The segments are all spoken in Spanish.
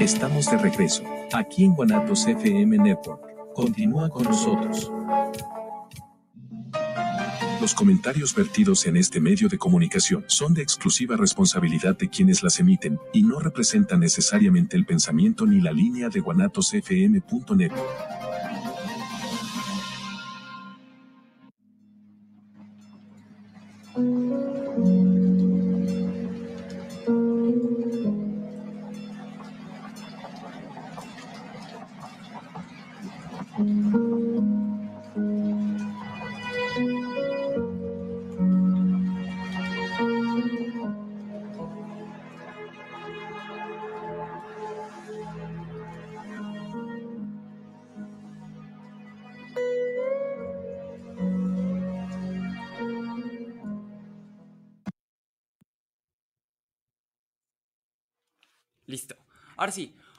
Estamos de regreso, aquí en Guanatos FM Network. Continúa con nosotros. Los comentarios vertidos en este medio de comunicación son de exclusiva responsabilidad de quienes las emiten y no representan necesariamente el pensamiento ni la línea de guanatosfm.net.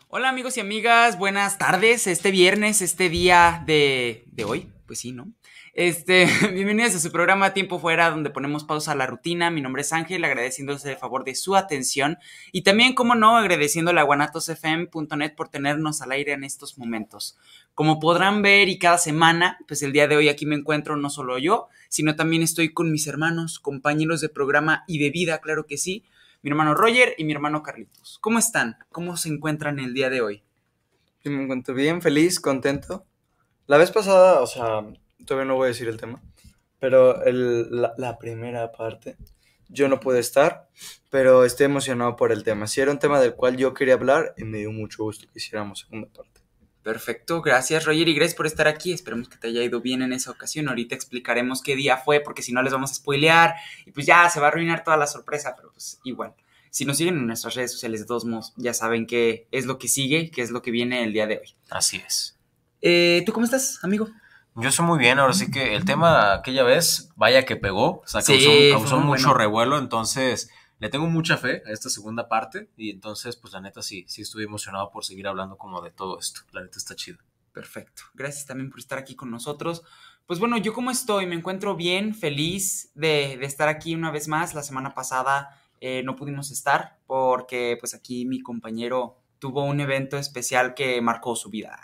Hola amigos y amigas, buenas tardes. Este viernes, este día de, hoy, pues sí, ¿no? Este, bienvenidos a su programa Tiempo Fuera, donde ponemos pausa a la rutina. Mi nombre es Ángel, agradeciéndose el favor de su atención y también, como no, agradeciéndole a guanatosfm.net por tenernos al aire en estos momentos. Como podrán ver y cada semana, pues el día de hoy aquí me encuentro no solo yo, sino también estoy con mis hermanos, compañeros de programa y de vida, claro que sí, mi hermano Roger y mi hermano Carlitos. ¿Cómo están? ¿Cómo se encuentran el día de hoy? Yo me encuentro bien, feliz, contento. La vez pasada, o sea, todavía no voy a decir el tema, pero la, primera parte, yo no pude estar, pero estoy emocionado por el tema. Si era un tema del cual yo quería hablar, y me dio mucho gusto que hiciéramos segunda parte. Perfecto, gracias Roger y Grace por estar aquí. Esperemos que te haya ido bien en esa ocasión. Ahorita explicaremos qué día fue, porque si no les vamos a spoilear y pues ya se va a arruinar toda la sorpresa, pero pues igual. Si nos siguen en nuestras redes sociales de todos ya saben qué es lo que sigue, qué es lo que viene el día de hoy. Así es. Eh, ¿Tú cómo estás, amigo? Yo estoy muy bien, ahora sí que el tema aquella vez, vaya que pegó, o sea, causó, mucho revuelo, entonces le tengo mucha fe a esta segunda parte y entonces, pues la neta sí, sí estoy emocionado por seguir hablando como de todo esto. La neta está chido. Perfecto. Gracias también por estar aquí con nosotros. Pues bueno, yo como estoy, me encuentro bien, feliz de, estar aquí una vez más. La semana pasada eh, no pudimos estar porque pues aquí mi compañero tuvo un evento especial que marcó su vida.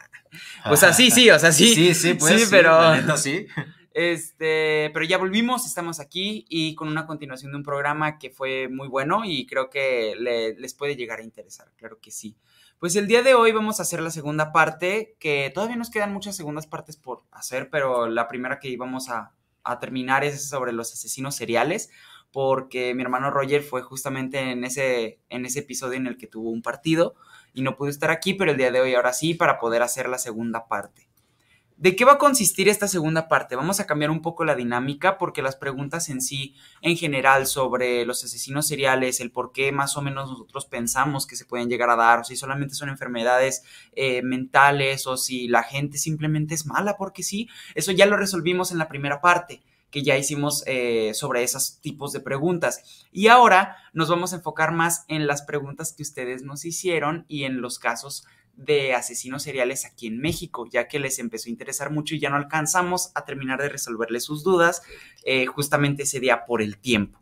Pues así, sí, o sea, sí. Sí, sí, pues pero... La neta, sí. Este, pero ya volvimos, estamos aquí y con una continuación de un programa que fue muy bueno y creo que les puede llegar a interesar, claro que sí. Pues el día de hoy vamos a hacer la segunda parte, que todavía nos quedan muchas segundas partes por hacer, pero la primera que íbamos a, terminar es sobre los asesinos seriales, porque mi hermano Roger fue justamente en ese, en ese episodio en el que tuvo un partido y no pudo estar aquí, pero el día de hoy ahora sí para poder hacer la segunda parte. ¿De qué va a consistir esta segunda parte? Vamos a cambiar un poco la dinámica porque las preguntas en sí, en general, sobre los asesinos seriales, el por qué más o menos nosotros pensamos que se pueden llegar a dar, si solamente son enfermedades eh, mentales, o si la gente simplemente es mala porque sí, eso ya lo resolvimos en la primera parte que ya hicimos eh, sobre esos tipos de preguntas. Y ahora nos vamos a enfocar más en las preguntas que ustedes nos hicieron y en los casos de asesinos seriales aquí en México, ya que les empezó a interesar mucho y ya no alcanzamos a terminar de resolverle sus dudas eh, justamente ese día por el tiempo.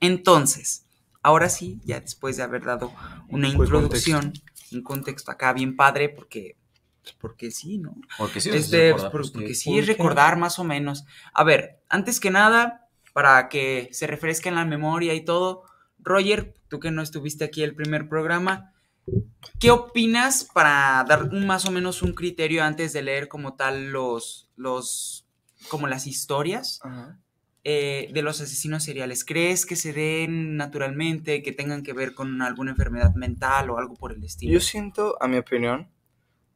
Entonces, ahora sí, ya después de haber dado una introducción, un contexto acá bien padre, porque, pues, porque sí, ¿no? Porque sí, este, pues, recordar, recordar más o menos. A ver, antes que nada, para que se refresquen en la memoria y todo, Roger, tú que no estuviste aquí el primer programa, ¿Qué opinas para dar más o menos un criterio antes de leer como tal los, los como las historias eh, de los asesinos seriales? ¿Crees que se den naturalmente, que tengan que ver con alguna enfermedad mental o algo por el estilo? Yo siento, a mi opinión,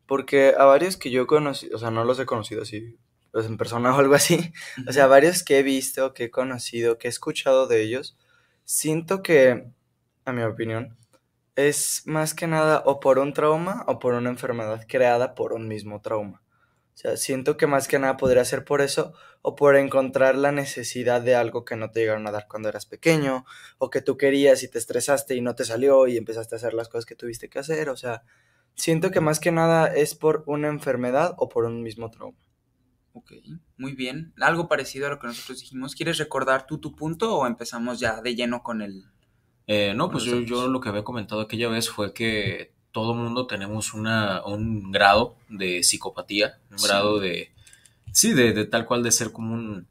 porque a varios que yo conocí, o sea, no los he conocido así, pues, en persona o algo así, o sea, varios que he visto, que he conocido, que he escuchado de ellos, siento que, a mi opinión, es más que nada o por un trauma o por una enfermedad creada por un mismo trauma. O sea, siento que más que nada podría ser por eso o por encontrar la necesidad de algo que no te llegaron a dar cuando eras pequeño o que tú querías y te estresaste y no te salió y empezaste a hacer las cosas que tuviste que hacer. O sea, siento que más que nada es por una enfermedad o por un mismo trauma. Ok, muy bien. Algo parecido a lo que nosotros dijimos. ¿Quieres recordar tú tu punto o empezamos ya de lleno con el eh, no, pues yo, lo que había comentado aquella vez fue que todo mundo tenemos una, un grado de psicopatía, un grado de, sí, de, de, tal cual de ser como un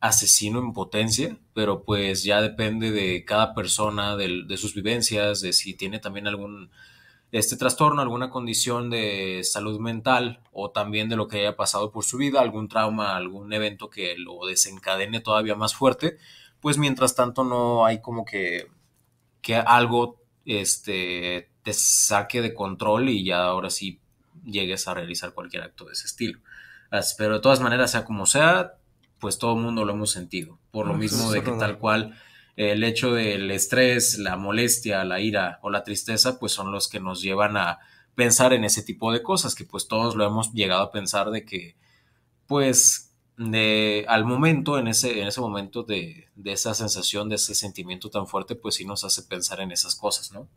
asesino en potencia, pero pues ya depende de cada persona, de, de sus vivencias, de si tiene también algún este trastorno, alguna condición de salud mental o también de lo que haya pasado por su vida, algún trauma, algún evento que lo desencadene todavía más fuerte, pues mientras tanto no hay como que que algo este, te saque de control y ya ahora sí llegues a realizar cualquier acto de ese estilo. Pero de todas maneras, sea como sea, pues todo el mundo lo hemos sentido. Por lo mismo de que tal cual el hecho del estrés, la molestia, la ira o la tristeza, pues son los que nos llevan a pensar en ese tipo de cosas, que pues todos lo hemos llegado a pensar de que, pues de, al momento, en ese, en ese momento de, de, esa sensación, de ese sentimiento tan fuerte, pues sí nos hace pensar en esas cosas, ¿no?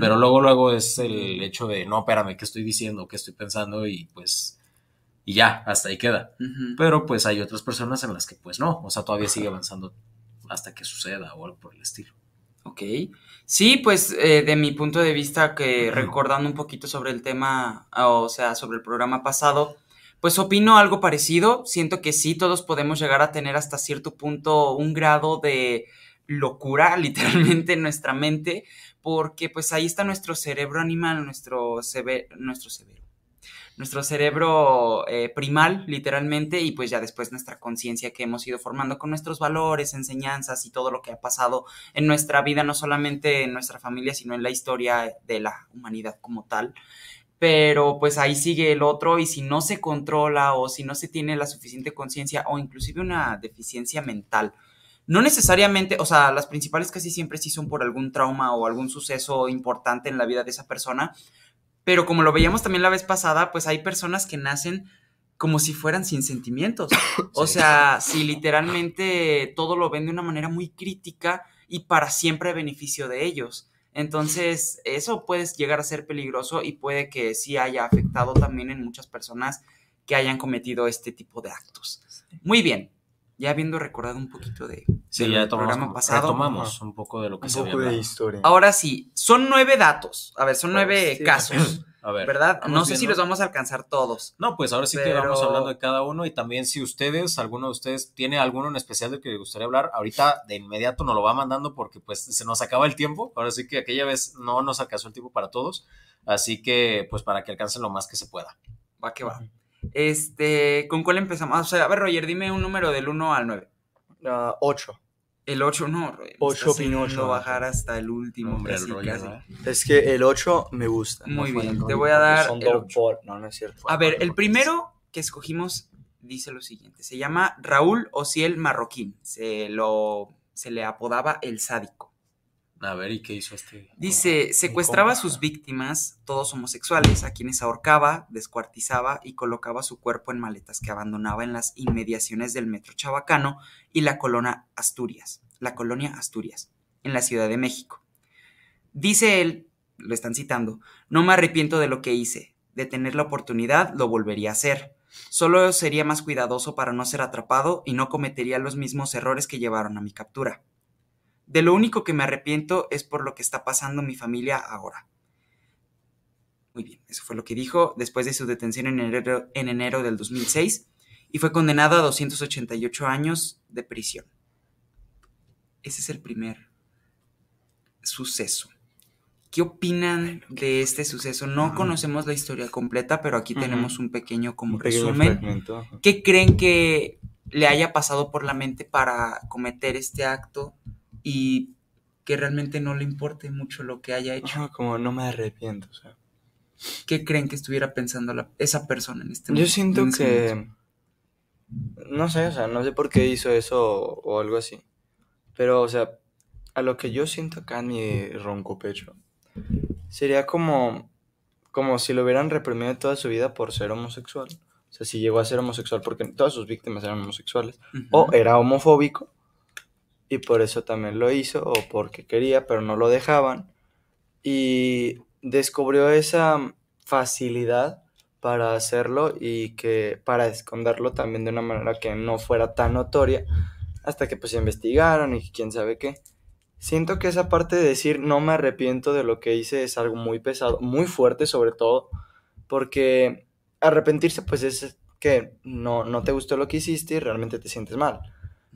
Pero luego, luego es el hecho de, no, espérame, ¿qué estoy diciendo? ¿Qué estoy pensando? Y pues, y ya, hasta ahí queda. Pero pues hay otras personas en las que pues no, o sea, todavía sigue avanzando hasta que suceda o algo por el estilo. Ok. Sí, pues eh, de mi punto de vista, que recordando un poquito sobre el tema, o sea, sobre el programa pasado, pues opino algo parecido. Siento que sí, todos podemos llegar a tener hasta cierto punto un grado de locura, literalmente, en nuestra mente, porque pues ahí está nuestro cerebro animal, nuestro, nuestro severo, nuestro cerebro eh, primal, literalmente, y pues ya después nuestra conciencia que hemos ido formando con nuestros valores, enseñanzas y todo lo que ha pasado en nuestra vida, no solamente en nuestra familia, sino en la historia de la humanidad como tal pero pues ahí sigue el otro y si no se controla o si no se tiene la suficiente conciencia o inclusive una deficiencia mental. No necesariamente, o sea, las principales casi siempre sí son por algún trauma o algún suceso importante en la vida de esa persona, pero como lo veíamos también la vez pasada, pues hay personas que nacen como si fueran sin sentimientos. O sea, si literalmente todo lo ven de una manera muy crítica y para siempre beneficio de ellos. Entonces, eso puede llegar a ser peligroso y puede que sí haya afectado también en muchas personas que hayan cometido este tipo de actos. Muy bien, ya habiendo recordado un poquito de, programa pasado. un poco de lo que Ahora sí, son nueve datos. A ver, son pues nueve casos. Pues. A ver, ¿Verdad? No sé si los vamos a alcanzar todos. No, pues ahora sí que vamos hablando de cada uno y también si ustedes, alguno de ustedes tiene alguno en especial de que les gustaría hablar, ahorita de inmediato nos lo va mandando porque pues se nos acaba el tiempo. Ahora sí que aquella vez no nos alcanzó el tiempo para todos, así que pues para que alcancen lo más que se pueda. Va que va. Este, ¿con cuál empezamos? O sea, a ver, Roger, dime un número del 1 al 9. 8. Ah, el 8 no, me 8 está Pinocho. bajar hasta el último, casi. Es que el 8 me gusta. Muy bien, te voy a dar son el 8. no, no es cierto. A ver, el primero que escogimos dice lo siguiente. Se llama Raúl Ociel Marroquín. Se, lo, se le apodaba el sádico. A ver, ¿y qué hizo este? Dice, secuestraba a sus víctimas, todos homosexuales, a quienes ahorcaba, descuartizaba y colocaba su cuerpo en maletas que abandonaba en las inmediaciones del metro Chabacano y la colonia Asturias, la colonia Asturias, en la Ciudad de México. Dice él, lo están citando, no me arrepiento de lo que hice, de tener la oportunidad lo volvería a hacer. Solo sería más cuidadoso para no ser atrapado y no cometería los mismos errores que llevaron a mi captura. De lo único que me arrepiento es por lo que está pasando mi familia ahora. Muy bien, eso fue lo que dijo después de su detención en enero, en enero del 2006 y fue condenado a 288 años de prisión. Ese es el primer suceso. ¿Qué opinan de este suceso? No conocemos la historia completa, pero aquí tenemos un pequeño como un pequeño resumen. ¿Qué creen que le haya pasado por la mente para cometer este acto y que realmente no le importe mucho lo que haya hecho. como no me arrepiento, o sea. ¿Qué creen que estuviera pensando esa persona en este momento? Yo siento este que... No sé, o sea, no sé por qué hizo eso o, algo así. Pero, o sea, a lo que yo siento acá en mi ronco pecho, sería como, como si lo hubieran reprimido toda su vida por ser homosexual. O sea, si llegó a ser homosexual porque todas sus víctimas eran homosexuales. O era homofóbico y por eso también lo hizo o porque quería, pero no lo dejaban. Y descubrió esa facilidad para hacerlo y que para esconderlo también de una manera que no fuera tan notoria hasta que pues investigaron y quién sabe qué. Siento que esa parte de decir no me arrepiento de lo que hice es algo muy pesado, muy fuerte sobre todo, porque arrepentirse pues es que no, no te gustó lo que hiciste y realmente te sientes mal.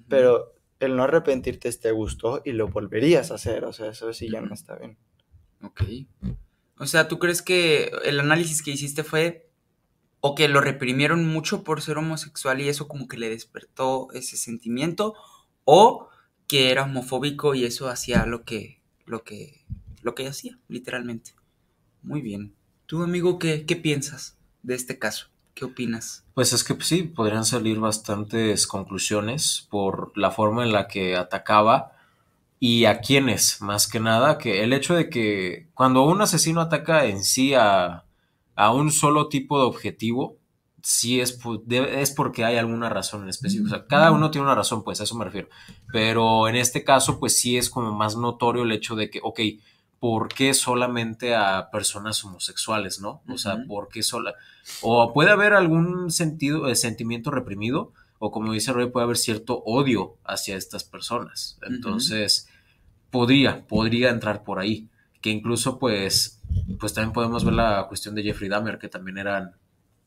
Pero el no arrepentirte te este gustó y lo volverías a hacer. O sea, eso sí ya no está bien. Ok. O sea, ¿tú crees que el análisis que hiciste fue o que lo reprimieron mucho por ser homosexual y eso como que le despertó ese sentimiento o que era homofóbico y eso hacía lo que lo que lo que hacía, literalmente. Muy bien. ¿Tú, amigo, qué, qué piensas de este caso? ¿Qué opinas? Pues es que pues sí, podrían salir bastantes conclusiones por la forma en la que atacaba y a quiénes, más que nada, que el hecho de que cuando un asesino ataca en sí a, a un solo tipo de objetivo, sí es, es porque hay alguna razón en específico. O sea, cada uno tiene una razón, pues a eso me refiero. Pero en este caso, pues sí es como más notorio el hecho de que, ok, ¿por qué solamente a personas homosexuales, no? O sea, ¿por qué sola? O puede haber algún sentido, eh, sentimiento reprimido, o como dice Roy, puede haber cierto odio hacia estas personas. Entonces, podría, podría entrar por ahí. Que incluso, pues, pues también podemos ver la cuestión de Jeffrey Dahmer, que también eran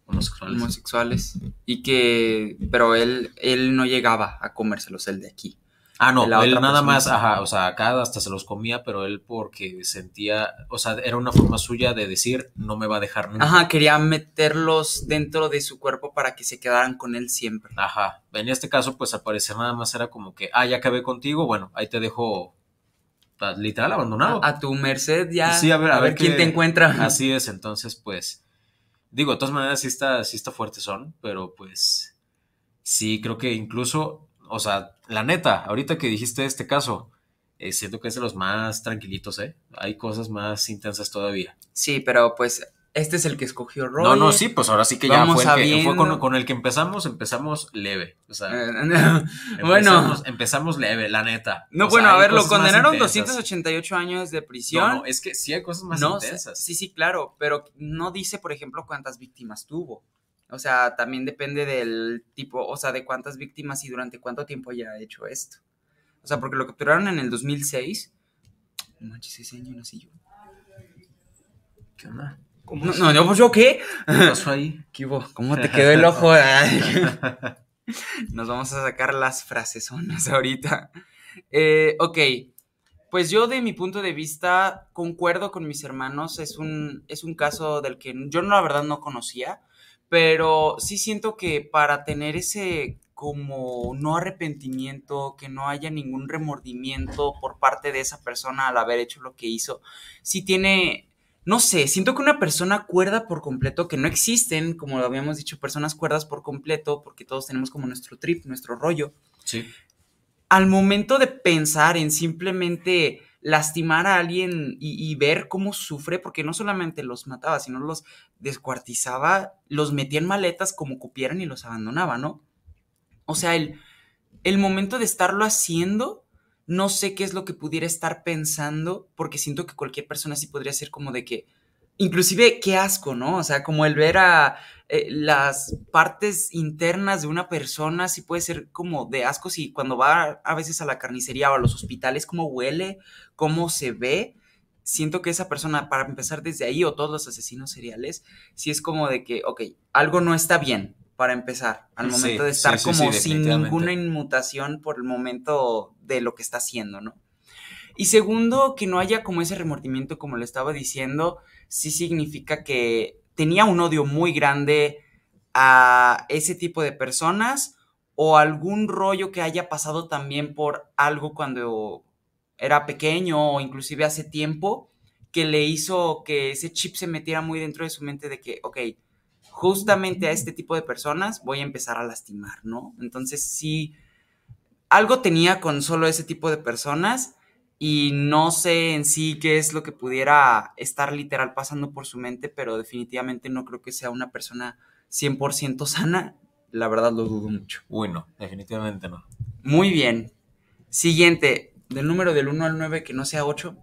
homosexuales. Homosexuales. Y que, pero él, él no llegaba a comérselos, el de aquí. Ah, no, él nada más, ajá, o sea, acá hasta se los comía, pero él porque sentía, o sea, era una forma suya de decir, no me va a dejar nunca. Ajá, quería meterlos dentro de su cuerpo para que se quedaran con él siempre. Ajá, en este caso, pues al nada más era como que, ah, ya acabé contigo, bueno, ahí te dejo literal abandonado. A, tu merced ya. Sí, a ver, a, ver, quién te encuentra. Así es, entonces, pues, digo, de todas maneras sí está, sí está fuerte son, pero pues, sí, creo que incluso o sea, la neta, ahorita que dijiste este caso, eh, siento que es de los más tranquilitos, ¿eh? Hay cosas más intensas todavía. Sí, pero pues este es el que escogió Roy. No, no, sí, pues ahora sí que ya fue, el que, fue con, el que empezamos, empezamos leve. O sea, eh, empezamos, bueno, empezamos leve, la neta. No, bueno, a ver, lo condenaron 288 años de prisión. No, es que sí hay cosas más intensas. Sí, sí, claro, pero no dice, por ejemplo, cuántas víctimas tuvo. O sea, también depende del tipo, o sea, de cuántas víctimas y durante cuánto tiempo ya ha hecho esto. O sea, porque lo capturaron en el 2006. No ese año yo. ¿Qué onda? ¿Cómo no, pues, yo qué. ¿Qué pasó ahí? ¿Cómo te quedó el ojo? Nos vamos a sacar las frasesonas ahorita. Eh, ok. Pues yo, de mi punto de vista, concuerdo con mis hermanos. Es un, es un caso del que yo, la verdad, no conocía pero sí siento que para tener ese como no arrepentimiento, que no haya ningún remordimiento por parte de esa persona al haber hecho lo que hizo, sí tiene, no sé, siento que una persona cuerda por completo, que no existen, como lo habíamos dicho, personas cuerdas por completo, porque todos tenemos como nuestro trip, nuestro rollo. Sí. Al momento de pensar en simplemente lastimar a alguien y, ver cómo sufre, porque no solamente los mataba, sino los descuartizaba, los metía en maletas como cupieran y los abandonaba, ¿no? O sea, el, el momento de estarlo haciendo, no sé qué es lo que pudiera estar pensando, porque siento que cualquier persona sí podría ser como de que, inclusive qué asco, ¿no? O sea, como el ver a eh, las partes internas de una persona, sí puede ser como de asco, si cuando va a veces a la carnicería o a los hospitales, cómo huele, cómo se ve, siento que esa persona, para empezar desde ahí, o todos los asesinos seriales, sí es como de que, ok, algo no está bien para empezar, al momento de estar como sin ninguna inmutación por el momento de lo que está haciendo, ¿no? Y segundo, que no haya como ese remordimiento, como le estaba diciendo, sí significa que tenía un odio muy grande a ese tipo de personas o algún rollo que haya pasado también por algo cuando era pequeño o inclusive hace tiempo que le hizo que ese chip se metiera muy dentro de su mente de que, ok, justamente a este tipo de personas voy a empezar a lastimar, ¿no? Entonces sí, algo tenía con solo ese tipo de personas y no sé en sí qué es lo que pudiera estar literal pasando por su mente, pero definitivamente no creo que sea una persona 100% sana. La verdad lo dudo mucho. Bueno, definitivamente no. Muy bien. Siguiente, del número del 1 al 9 que no sea 8.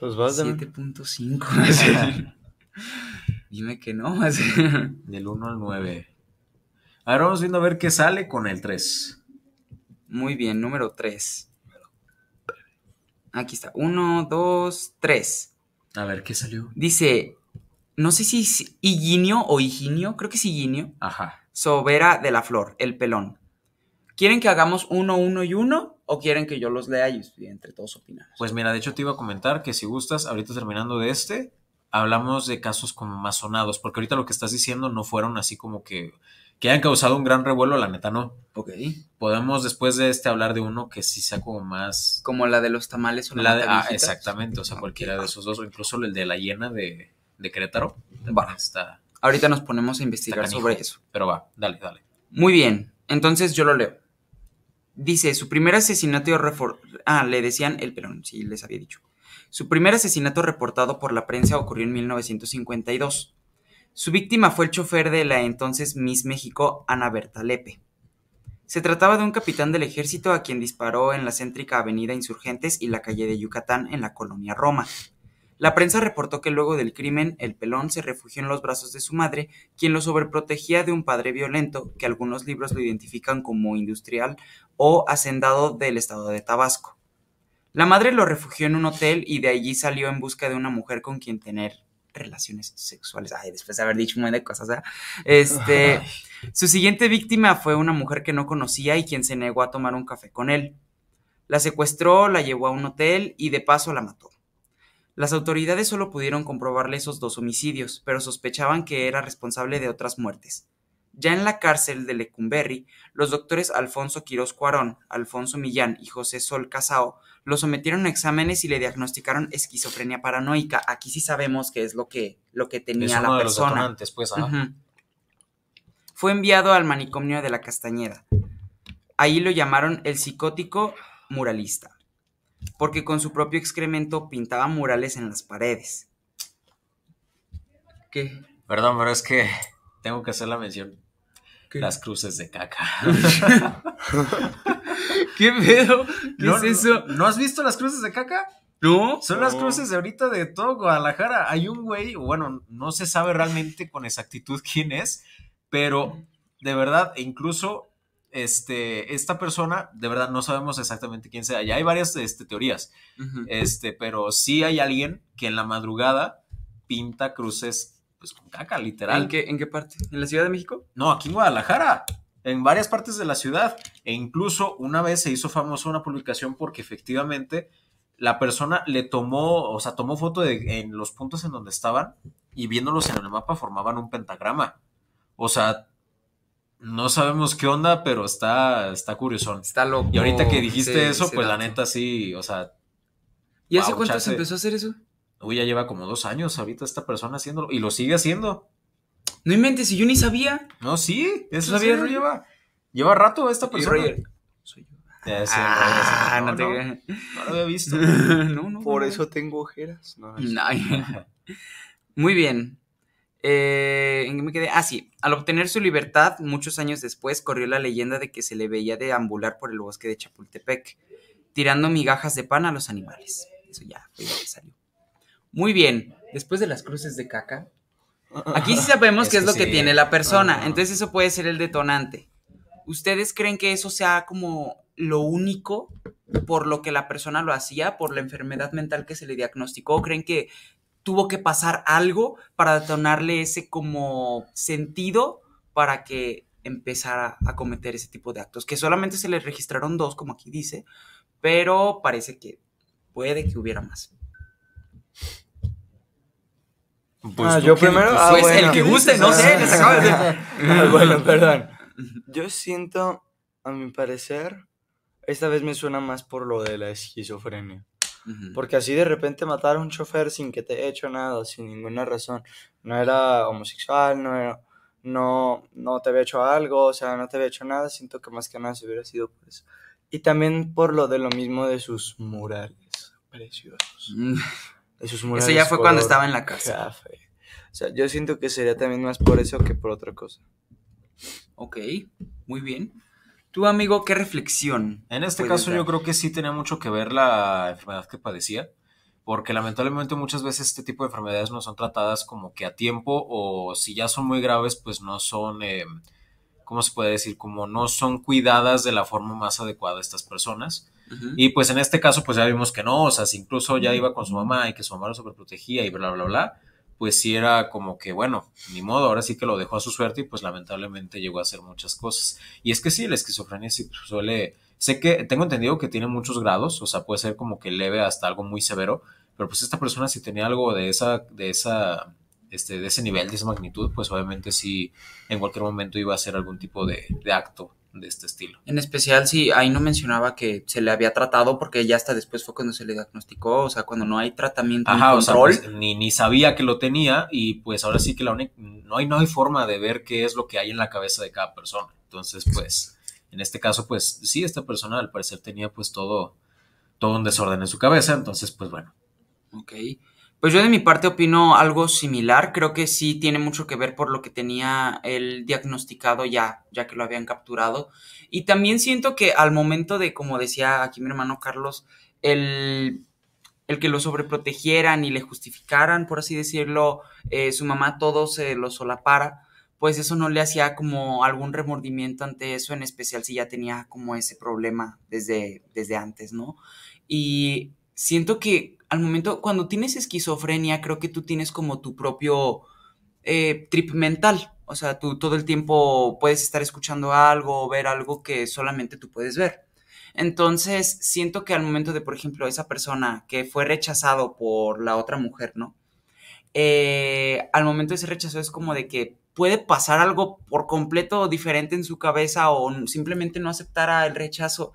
Pues vas 7.5. Dime que no. del 1 al 9. Ahora vamos viendo a ver qué sale con el 3. Muy bien, número 3. Aquí está. 1, 2, 3. A ver, ¿qué salió? Dice, no sé si es Higinio o Higinio, creo que es Higinio. Ajá. Sobera de la Flor, el pelón. ¿Quieren que hagamos uno, uno y uno? ¿O quieren que yo los lea y entre todos opinamos? Pues mira, de hecho te iba a comentar que si gustas, ahorita terminando de este, hablamos de casos como más sonados, porque ahorita lo que estás diciendo no fueron así como que que hayan causado un gran revuelo, la neta no. Ok. Podemos después de este hablar de uno que sí sea como más. Como la de los tamales o la, de. Ah, exactamente, o sea, cualquiera de esos dos, o incluso el de la hiena de, de Querétaro. Va. Ahorita nos ponemos a investigar sobre eso. Pero va, dale, dale. Muy bien, entonces yo lo leo. Dice, su primer asesinato ah, le decían el les había dicho. Su primer asesinato reportado por la prensa ocurrió en 1952. Su víctima fue el chofer de la entonces Miss México, Ana Lepe. Se trataba de un capitán del ejército a quien disparó en la céntrica avenida Insurgentes y la calle de Yucatán en la colonia Roma, la prensa reportó que luego del crimen, el pelón se refugió en los brazos de su madre, quien lo sobreprotegía de un padre violento, que algunos libros lo identifican como industrial o hacendado del estado de Tabasco. La madre lo refugió en un hotel y de allí salió en busca de una mujer con quien tener relaciones sexuales. Ay, después de haber dicho un de cosas, ¿eh? Este, su siguiente víctima fue una mujer que no conocía y quien se negó a tomar un café con él. La secuestró, la llevó a un hotel y de paso la mató. Las autoridades solo pudieron comprobarle esos dos homicidios, pero sospechaban que era responsable de otras muertes. Ya en la cárcel de Lecumberri, los doctores Alfonso Quirós Cuarón, Alfonso Millán y José Sol Casao lo sometieron a exámenes y le diagnosticaron esquizofrenia paranoica. Aquí sí sabemos qué es lo que, lo que tenía la persona. antes pues, Fue enviado al manicomio de la Castañeda. Ahí lo llamaron el psicótico muralista porque con su propio excremento pintaba murales en las paredes. ¿Qué? Perdón, pero es que tengo que hacer la mención. Las cruces de caca. ¿Qué pedo? ¿Qué no, es eso? ¿No has visto las cruces de caca? No. Son las cruces de ahorita de todo Guadalajara. Hay un güey, bueno, no se sabe realmente con exactitud quién es, pero de verdad, incluso este, esta persona, de verdad no sabemos exactamente quién sea, ya hay varias este, teorías, este, pero sí hay alguien que en la madrugada pinta cruces pues con caca, literal. ¿En qué, ¿En qué parte? ¿En la Ciudad de México? No, aquí en Guadalajara, en varias partes de la ciudad, e incluso una vez se hizo famosa una publicación porque efectivamente la persona le tomó, o sea, tomó foto de, en los puntos en donde estaban y viéndolos en el mapa formaban un pentagrama. O sea, no sabemos qué onda, pero está, está curiosón. Está loco. Y ahorita que dijiste eso, pues la neta sí, o sea. ¿Y hace cuánto se empezó a hacer eso? Uy, ya lleva como dos años ahorita esta persona haciéndolo. Y lo sigue haciendo. No inventes, si yo ni sabía. No, sí, eso sabía, no lleva. Lleva rato esta persona. Soy yo. ah, no, no, no lo había visto. no, no. Por eso tengo ojeras. Muy bien. Eh, ¿En qué me quedé? Ah, sí. Al obtener su libertad, muchos años después, corrió la leyenda de que se le veía deambular por el bosque de Chapultepec, tirando migajas de pan a los animales. Eso ya fue lo que salió. Muy bien. Después de las cruces de caca, aquí sí sabemos qué es lo que ¿eh? tiene la persona. Entonces, eso puede ser el detonante. ¿Ustedes creen que eso sea como lo único por lo que la persona lo hacía, por la enfermedad mental que se le diagnosticó? ¿Creen que tuvo que pasar algo para detonarle ese como sentido para que empezara a cometer ese tipo de actos, que solamente se le registraron dos, como aquí dice, pero parece que puede que hubiera más. Pues ah, yo primero. Pues, el que guste, no sé, les acabo de ah, bueno, perdón. Yo siento, a mi parecer, esta vez me suena más por lo de la esquizofrenia. Porque así de repente matar a un chofer sin que te he hecho nada, sin ninguna razón. No era homosexual, no No, no te había hecho algo, o sea, no te había hecho nada. Siento que más que nada se hubiera sido por eso. Y también por lo de lo mismo de sus murales preciosos. Mm. Eso ya fue cuando estaba en la casa. O sea, yo siento que sería también más por eso que por otra cosa. Ok, muy bien. Tú, amigo, ¿qué reflexión? En este caso yo creo que sí tenía mucho que ver la enfermedad que padecía, porque lamentablemente muchas veces este tipo de enfermedades no son tratadas como que a tiempo o si ya son muy graves, pues no son, em, ¿cómo se puede decir? Como no son cuidadas de la forma más adecuada estas personas. Y pues en este caso, pues ya vimos que no, o sea, si incluso ya iba con su mamá y que su mamá lo sobreprotegía y bla, bla, bla, pues sí era como que, bueno, ni modo, ahora sí que lo dejó a su suerte y pues lamentablemente llegó a hacer muchas cosas. Y es que sí, la esquizofrenia sí suele, sé que, tengo entendido que tiene muchos grados, o sea, puede ser como que leve hasta algo muy severo, pero pues esta persona si tenía algo de esa, de esa, este, de ese nivel, de esa magnitud, pues obviamente sí, en cualquier momento iba a hacer algún tipo de acto de este estilo. En especial, si ahí no mencionaba que se le había tratado porque ya hasta después fue cuando se le diagnosticó, o sea, cuando no hay tratamiento ni pues, ni, sabía que lo tenía y pues ahora sí que la no hay, no hay forma de ver qué es lo que hay en la cabeza de cada persona. Entonces, pues, en este caso, pues sí, esta persona al parecer tenía pues todo, todo un desorden en su cabeza, entonces, pues bueno. Ok. Pues yo de mi parte opino algo similar, creo que sí tiene mucho que ver por lo que tenía él diagnosticado ya, ya que lo habían capturado. Y también siento que al momento de, como decía aquí mi hermano Carlos, el, el que lo sobreprotegieran y le justificaran, por así decirlo, eh, su mamá todo se lo solapara, pues eso no le hacía como algún remordimiento ante eso, en especial si ya tenía como ese problema desde, desde antes, ¿no? Y siento que al momento, cuando tienes esquizofrenia, creo que tú tienes como tu propio eh, trip mental. O sea, tú todo el tiempo puedes estar escuchando algo o ver algo que solamente tú puedes ver. Entonces, siento que al momento de, por ejemplo, esa persona que fue rechazado por la otra mujer, ¿no? Eh, al momento de ese rechazo es como de que puede pasar algo por completo diferente en su cabeza o simplemente no aceptara el rechazo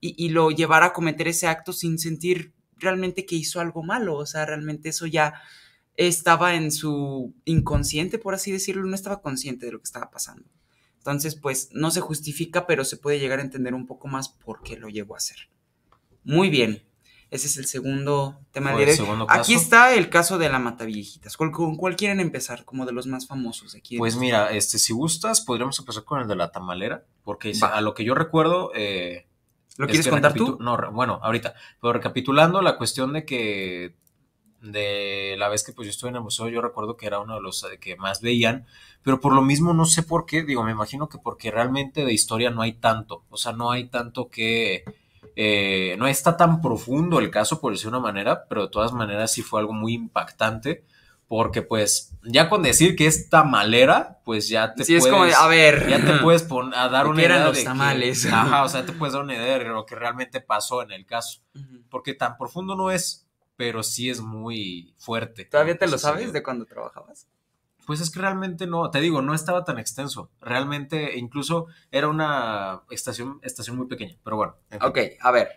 y, y lo llevara a cometer ese acto sin sentir realmente que hizo algo malo, o sea, realmente eso ya estaba en su inconsciente, por así decirlo, no estaba consciente de lo que estaba pasando. Entonces, pues no se justifica, pero se puede llegar a entender un poco más por qué lo llegó a hacer. Muy bien. Ese es el segundo tema de Aquí está el caso de la Mataviejitas. ¿Con, ¿Con, cuál quieren empezar? Como de los más famosos aquí. Pues este mira, este, si gustas, podríamos empezar con el de la tamalera, porque a lo que yo recuerdo, eh, ¿Lo quieres contar tú? No, bueno, ahorita. Pero recapitulando la cuestión de que de la vez que pues yo estuve en el museo, yo recuerdo que era uno de los eh, que más veían, pero por lo mismo no sé por qué, digo, me imagino que porque realmente de historia no hay tanto, o sea, no hay tanto que, eh, no está tan profundo el caso, por decir una manera, pero de todas maneras sí fue algo muy impactante porque pues ya con decir que es tamalera, pues ya te sí, puedes... es como, a ver... Ya te puedes a dar una idea de o sea, te puedes dar una idea de lo que realmente pasó en el caso, porque tan profundo no es, pero sí es muy fuerte. ¿Todavía te lo sabes de cuando trabajabas? Pues es que realmente no, te digo, no estaba tan extenso. Realmente, incluso era una estación, estación muy pequeña, pero bueno. Ok, a ver.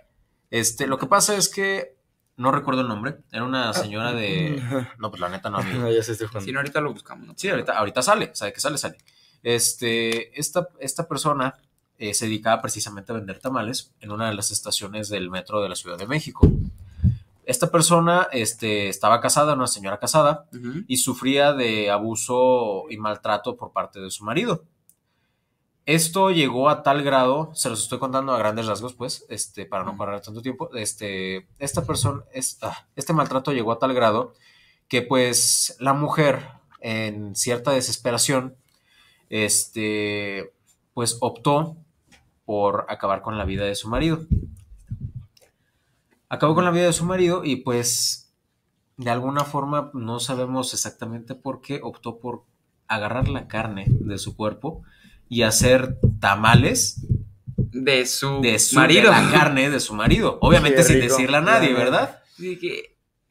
Este, lo que pasa es que no recuerdo el nombre. Era una señora de. No, pues la neta no, ah, ya se Sí, ahorita lo buscamos. Sí, ahorita, sale. Sabe que sale, sale. Este, esta, esta persona eh, se dedicaba precisamente a vender tamales en una de las estaciones del metro de la Ciudad de México. Esta persona este, estaba casada, una señora casada, y sufría de abuso y maltrato por parte de su marido. Esto llegó a tal grado, se los estoy contando a grandes rasgos, pues, este, para no parar tanto tiempo, este, esta persona, ah, este maltrato llegó a tal grado que, pues, la mujer, en cierta desesperación, este, pues, optó por acabar con la vida de su marido. Acabó con la vida de su marido y, pues, de alguna forma, no sabemos exactamente por qué optó por agarrar la carne de su cuerpo y hacer tamales de su, marido. De la carne de su marido. Obviamente sin decirle a nadie, ¿verdad?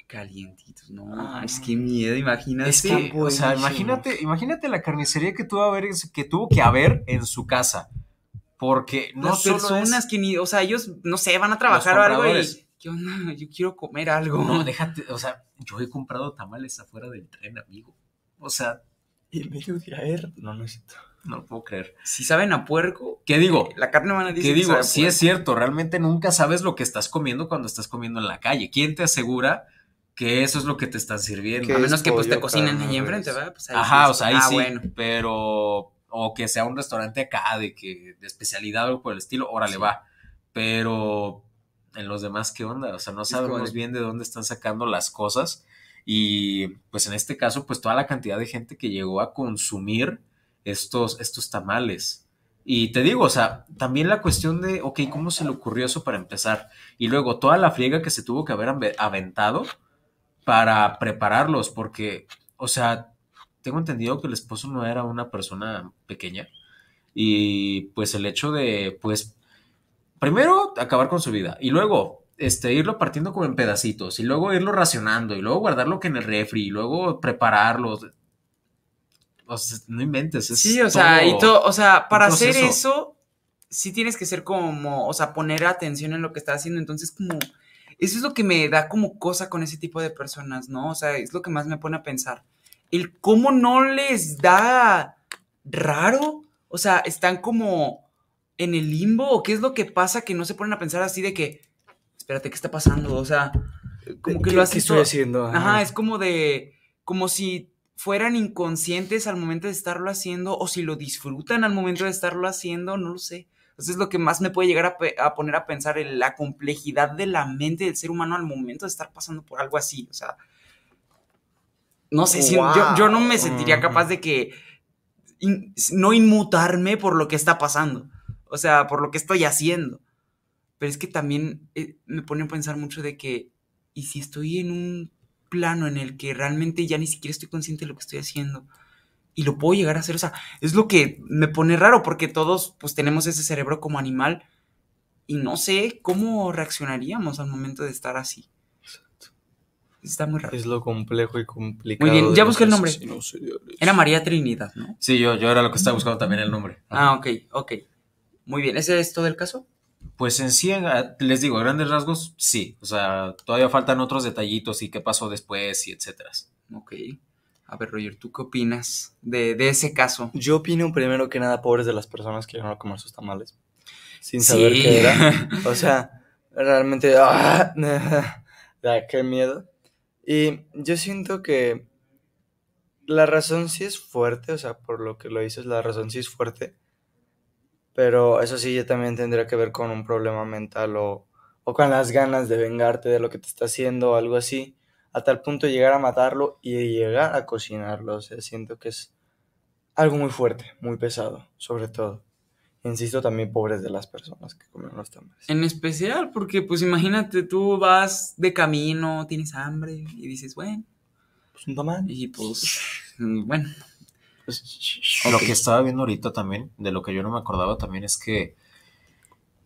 calientitos, no, ah. es que miedo, imagínate. o sea, imagínate, imagínate la carnicería que tuvo, que tuvo que haber en su casa. Porque no son personas que ni, o sea, ellos, no sé, van a trabajar o algo y Yo quiero comer algo. No, déjate, o sea, yo he comprado tamales afuera del tren, amigo. O sea. El medio a ayer, no, no es no puedo creer. Si saben a puerco. ¿Qué digo? La carne humana dice ¿Qué digo? sí, es cierto. Realmente nunca sabes lo que estás comiendo cuando estás comiendo en la calle. ¿Quién te asegura que eso es lo que te están sirviendo? A menos que pues te cocinen ahí enfrente, ¿verdad? Pues, Ajá, o sea, ahí ah, sí. Pero. O que sea un restaurante acá de que de especialidad o algo por el estilo, órale, va. Pero en los demás, ¿qué onda? O sea, no pues, sabemos bien de dónde están sacando las cosas. Y pues en este caso, pues toda la cantidad de gente que llegó a consumir estos, estos tamales. Y te digo, o sea, también la cuestión de, ok, ¿cómo se le ocurrió eso para empezar? Y luego toda la friega que se tuvo que haber aventado para prepararlos, porque, o sea, tengo entendido que el esposo no era una persona pequeña. Y pues el hecho de, pues, primero acabar con su vida y luego este, irlo partiendo como en pedacitos y luego irlo racionando y luego guardarlo que en el refri y luego prepararlo o sea, no inventes. Es sí, o sea, y todo, o sea, para hacer eso, sí tienes que ser como, o sea, poner atención en lo que estás haciendo. Entonces, como, eso es lo que me da como cosa con ese tipo de personas, ¿no? O sea, es lo que más me pone a pensar. El cómo no les da raro, o sea, están como en el limbo, o qué es lo que pasa que no se ponen a pensar así de que, espérate, ¿qué está pasando? O sea, como que lo haces. ¿Qué estoy haciendo? Ajá, es como de, como si fueran inconscientes al momento de estarlo haciendo o si lo disfrutan al momento de estarlo haciendo, no lo sé. Entonces es lo que más me puede llegar a, poner a pensar en la complejidad de la mente del ser humano al momento de estar pasando por algo así. O sea, no sé, si yo, no me sentiría capaz de que no inmutarme por lo que está pasando. O sea, por lo que estoy haciendo. Pero es que también eh, me pone a pensar mucho de que, ¿y si estoy en un plano en el que realmente ya ni siquiera estoy consciente de lo que estoy haciendo. Y lo puedo llegar a hacer. O sea, es lo que me pone raro porque todos pues tenemos ese cerebro como animal y no sé cómo reaccionaríamos al momento de estar así. Exacto. Está muy raro. Es lo complejo y complicado. Muy bien, ya busqué el nombre. Era María Trinidad, ¿no? Sí, yo, yo era lo que estaba buscando también el nombre. Ah, ok, ok. Muy bien, ¿ese es todo el caso? Pues en sí, ah, les digo, grandes rasgos, sí. O sea, todavía faltan otros detallitos y qué pasó después y etcétera. Ok. A ver, Roger, ¿tú qué opinas de, ese caso? Yo opino primero que nada, pobres de las personas que no a comer sus tamales. Sin saber qué era. O sea, realmente. ¡ah! qué miedo. Y yo siento que la razón sí es fuerte, o sea, por lo que lo dices, la razón sí es fuerte. Pero eso sí, ya también tendría que ver con un problema mental o, o con las ganas de vengarte de lo que te está haciendo o algo así, a tal punto de llegar a matarlo y llegar a cocinarlo. O sea, siento que es algo muy fuerte, muy pesado, sobre todo. Insisto, también pobres de las personas que comen los tambores. En especial, porque pues imagínate, tú vas de camino, tienes hambre y dices, bueno. Pues un tamal. Y pues, bueno, lo que estaba viendo ahorita también, de lo que yo no me acordaba también, es que